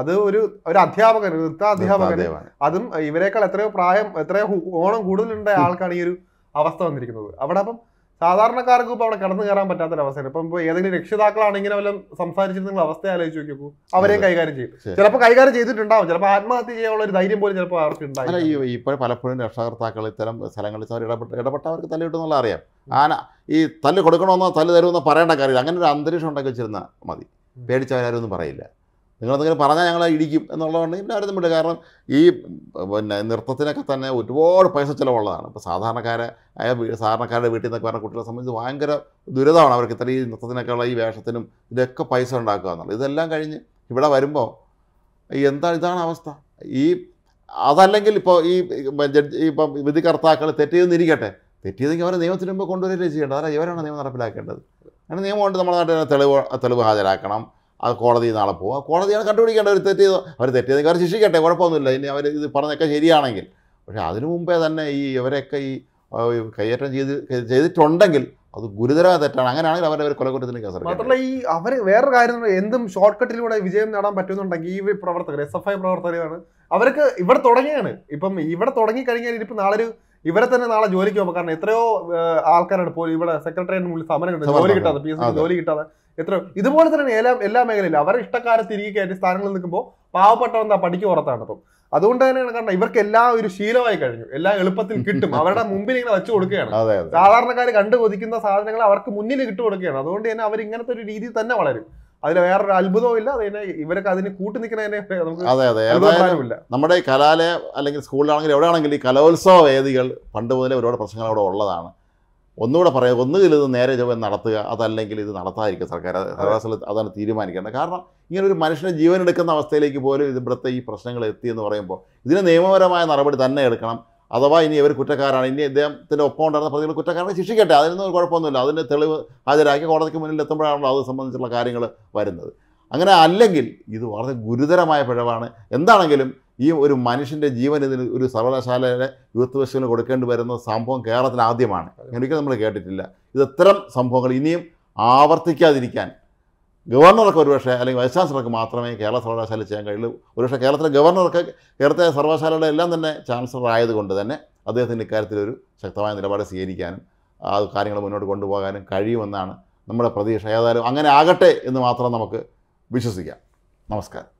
അത് ഒരു ഒരു അധ്യാപകൻ നൃത്ത അധ്യാപകൻ അതും ഇവരെക്കാൾ എത്രയോ പ്രായം എത്രയോ ഓണം കൂടുതലുണ്ടായ ആൾക്കാണ് ഈ ഒരു അവസ്ഥ വന്നിരിക്കുന്നത് അവിടെ അപ്പം സാധാരണക്കാർക്കും ഇപ്പൊ അവിടെ കടന്നു കയറാൻ പറ്റാത്തൊരവസ്ഥയാണ് അവസ്ഥയാണ് ഇപ്പൊ ഏതെങ്കിലും രക്ഷിതാക്കളാണെങ്കിൽ അവരും സംസാരിച്ചിരുന്ന അവസ്ഥ ആലോചിച്ച് നോക്കിയപ്പോൾ അവരെയും കൈകാര്യം ചെയ്യും ചിലപ്പോൾ കൈകാര്യം ചെയ്തിട്ടുണ്ടാവും ചിലപ്പോൾ ആത്മഹത്യ ചെയ്യാനുള്ള ഒരു ധൈര്യം പോലും ചിലപ്പോൾ അവർക്ക് ഉണ്ടാവും ഇപ്പോഴും പലപ്പോഴും രക്ഷാകർത്താക്കൾ ഇത്തരം സ്ഥലങ്ങളിൽ അവർ ഇടപെട്ട ഇടപെട്ടവർക്ക് തല്ലിയിട്ടെന്നുള്ള അറിയാം ആന ഈ തല്ല് കൊടുക്കണമെന്നോ തല്ല് തരുമെന്നോ പറയേണ്ട കാര്യമില്ല അങ്ങനെ ഒരു അന്തരീക്ഷം ഉണ്ടാക്കി വെച്ചിരുന്ന മതി പേടിച്ചവരാരും ഒന്നും പറയില്ല നിങ്ങളെന്തെങ്കിലും പറഞ്ഞാൽ ഞങ്ങളെ ഇടിക്കും എന്നുള്ളതുകൊണ്ട് പിന്നെ അവരും തമ്മിൽ കാരണം ഈ പിന്നെ നൃത്തത്തിനൊക്കെ തന്നെ ഒരുപാട് പൈസ ചിലവുള്ളതാണ് ഇപ്പോൾ സാധാരണക്കാരെ ആയ സാധാരണക്കാരുടെ വീട്ടിൽ നിന്നൊക്കെ പറഞ്ഞ കുട്ടികളെ സംബന്ധിച്ച് ഭയങ്കര ദുരിതമാണ് അവർക്ക് ഇത്ര ഈ നൃത്തത്തിനൊക്കെയുള്ള ഈ വേഷത്തിനും ഇതൊക്കെ പൈസ ഉണ്ടാക്കുക എന്നുള്ളത് ഇതെല്ലാം കഴിഞ്ഞ് ഇവിടെ വരുമ്പോൾ എന്താ ഇതാണ് അവസ്ഥ ഈ അതല്ലെങ്കിൽ ഇപ്പോൾ ഈ ജഡ്ജി ഇപ്പം വിധികർത്താക്കൾ തെറ്റെയ്തെന്നിരിക്കട്ടെ തെറ്റിയതെങ്കിൽ അവരെ നിയമത്തിന് മുമ്പ് കൊണ്ടുവരികയല്ലേ ചെയ്യേണ്ടത് അതായത് ഇവരാണ് നിയമം നടപ്പിലാക്കേണ്ടത് അങ്ങനെ കൊണ്ട് നമ്മുടെ നാട്ടിൽ തെളിവ് തെളിവ് ഹാജരാക്കണം അത് കോടതി നാളെ പോകും കോടതിയാണ് കണ്ടുപിടിക്കേണ്ടത് അവർ തെറ്റ് അവർ തെറ്റ് അവർ ശിക്ഷിക്കട്ടെ കുഴപ്പമൊന്നുമില്ല ഇനി അവർ ഇത് പറഞ്ഞൊക്കെ ശരിയാണെങ്കിൽ പക്ഷേ അതിനു മുമ്പേ തന്നെ ഈ ഇവരൊക്കെ ഈ കയ്യേറ്റം ചെയ്ത് ചെയ്തിട്ടുണ്ടെങ്കിൽ അത് ഗുരുതരമായ തെറ്റാണ് അങ്ങനെയാണെങ്കിൽ അവരെ അവർ കൊലക്കുറ്റത്തിന് കേസ് മാത്രമല്ല ഈ അവർ വേറൊരു കാര്യം എന്തും ഷോർട്ട് കട്ടിലൂടെ വിജയം നേടാൻ പറ്റുന്നുണ്ടെങ്കിൽ ഈ പ്രവർത്തകർ എസ് എഫ് ഐ പ്രവർത്തകരാണ് അവർക്ക് ഇവിടെ തുടങ്ങിയാണ് ഇപ്പം ഇവിടെ തുടങ്ങി കഴിഞ്ഞാൽ ഇനിയിപ്പോൾ നാളെ ഇവരെ തന്നെ നാളെ ജോലിക്ക് പോകാം കാരണം എത്രയോ ആൾക്കാരാണ് ഇപ്പോൾ ഇവിടെ സെക്രട്ടറിയേറ്റിന് മുന്നിൽ സമരം ജോലി കിട്ടാതെ പി എസ് ജോലി കിട്ടാതെ എത്ര ഇതുപോലെ തന്നെ എല്ലാ എല്ലാ മേഖലയിലും അവരുടെ ഇഷ്ടക്കാരെ തിരികെ കയറ്റി സ്ഥാനങ്ങളിൽ നിൽക്കുമ്പോൾ പാവപ്പെട്ടവൻ എന്താ പടിക്ക് പുറത്താണ് അപ്പം അതുകൊണ്ട് തന്നെയാണ് കാരണം ഇവർക്ക് എല്ലാം ഒരു ശീലമായി കഴിഞ്ഞു എല്ലാം എളുപ്പത്തിൽ കിട്ടും അവരുടെ മുമ്പിൽ ഇങ്ങനെ വെച്ചു കൊടുക്കുകയാണ് സാധാരണക്കാർ കണ്ടു കൊതിക്കുന്ന സാധനങ്ങൾ അവർക്ക് മുന്നിൽ കിട്ടു കൊടുക്കുകയാണ് അതുകൊണ്ട് തന്നെ അവർ ഇങ്ങനത്തെ ഒരു രീതി തന്നെ വളരും അതിൽ വേറൊരു അത്ഭുതവും ഇല്ല അതിനെ ഇവരൊക്കെ അതിന് കൂട്ടി നിൽക്കുന്നതിനെ നമുക്ക് നമ്മുടെ ഈ കലാലയം അല്ലെങ്കിൽ സ്കൂളിലാണെങ്കിൽ എവിടെയാണെങ്കിലും ഈ കലോത്സവ വേദികൾ പണ്ട് മുതലേ ഒരുപാട് പ്രശ്നങ്ങൾ അവിടെ ഉള്ളതാണ് ഒന്നുകൂടെ പറയാം ഒന്നുകിൽ ഇത് നേരെ ചൊവ്വൻ നടത്തുക അതല്ലെങ്കിൽ ഇത് നടത്താതിരിക്കുക സർക്കാർ സർക്കാർ അതാണ് തീരുമാനിക്കേണ്ടത് കാരണം ഇങ്ങനെ ഒരു മനുഷ്യനെ ജീവൻ എടുക്കുന്ന അവസ്ഥയിലേക്ക് പോലും ഇവിടുത്തെ ഈ പ്രശ്നങ്ങൾ എത്തിയെന്ന് പറയുമ്പോൾ ഇതിന് നിയമപരമായ നടപടി തന്നെ എടുക്കണം അഥവാ ഇനി ഇവർ കുറ്റക്കാരാണ് ഇനി ഇദ്ദേഹത്തിൻ്റെ ഒപ്പം ഉണ്ടായിരുന്ന പ്രതികൾ കുറ്റക്കാരനെ ശിക്ഷിക്കട്ടെ അതിനൊന്നും കുഴപ്പമൊന്നുമില്ല അതിൻ്റെ തെളിവ് ഹാജരാക്കി കോടതിക്ക് മുന്നിൽ എത്തുമ്പോഴാണല്ലോ അത് സംബന്ധിച്ചുള്ള കാര്യങ്ങൾ വരുന്നത് അങ്ങനെ അല്ലെങ്കിൽ ഇത് വളരെ ഗുരുതരമായ പിഴവാണ് എന്താണെങ്കിലും ഈ ഒരു മനുഷ്യൻ്റെ ജീവൻ ഇതിന് ഒരു സർവകലാശാലയുടെ യൂത്ത് ഫെസ്റ്റിവലിന് കൊടുക്കേണ്ടി വരുന്ന സംഭവം കേരളത്തിൽ ആദ്യമാണ് ഒരിക്കലും നമ്മൾ കേട്ടിട്ടില്ല ഇത് ഇത്തരം സംഭവങ്ങൾ ഇനിയും ആവർത്തിക്കാതിരിക്കാൻ ഗവർണർക്ക് ഒരുപക്ഷെ അല്ലെങ്കിൽ വൈസ് ചാൻസലർക്ക് മാത്രമേ കേരള സർവകലാശാല ചെയ്യാൻ കഴിയുള്ളൂ ഒരുപക്ഷെ കേരളത്തിലെ ഗവർണർക്ക് കേരളത്തെ സർവകലാശാലയുടെ എല്ലാം തന്നെ ചാൻസലർ ആയതുകൊണ്ട് തന്നെ അദ്ദേഹത്തിന് ഇക്കാര്യത്തിൽ ഒരു ശക്തമായ നിലപാട് സ്വീകരിക്കാനും ആ കാര്യങ്ങൾ മുന്നോട്ട് കൊണ്ടുപോകാനും കഴിയുമെന്നാണ് നമ്മുടെ പ്രതീക്ഷ ഏതായാലും അങ്ങനെ ആകട്ടെ എന്ന് മാത്രം നമുക്ക് വിശ്വസിക്കാം നമസ്കാരം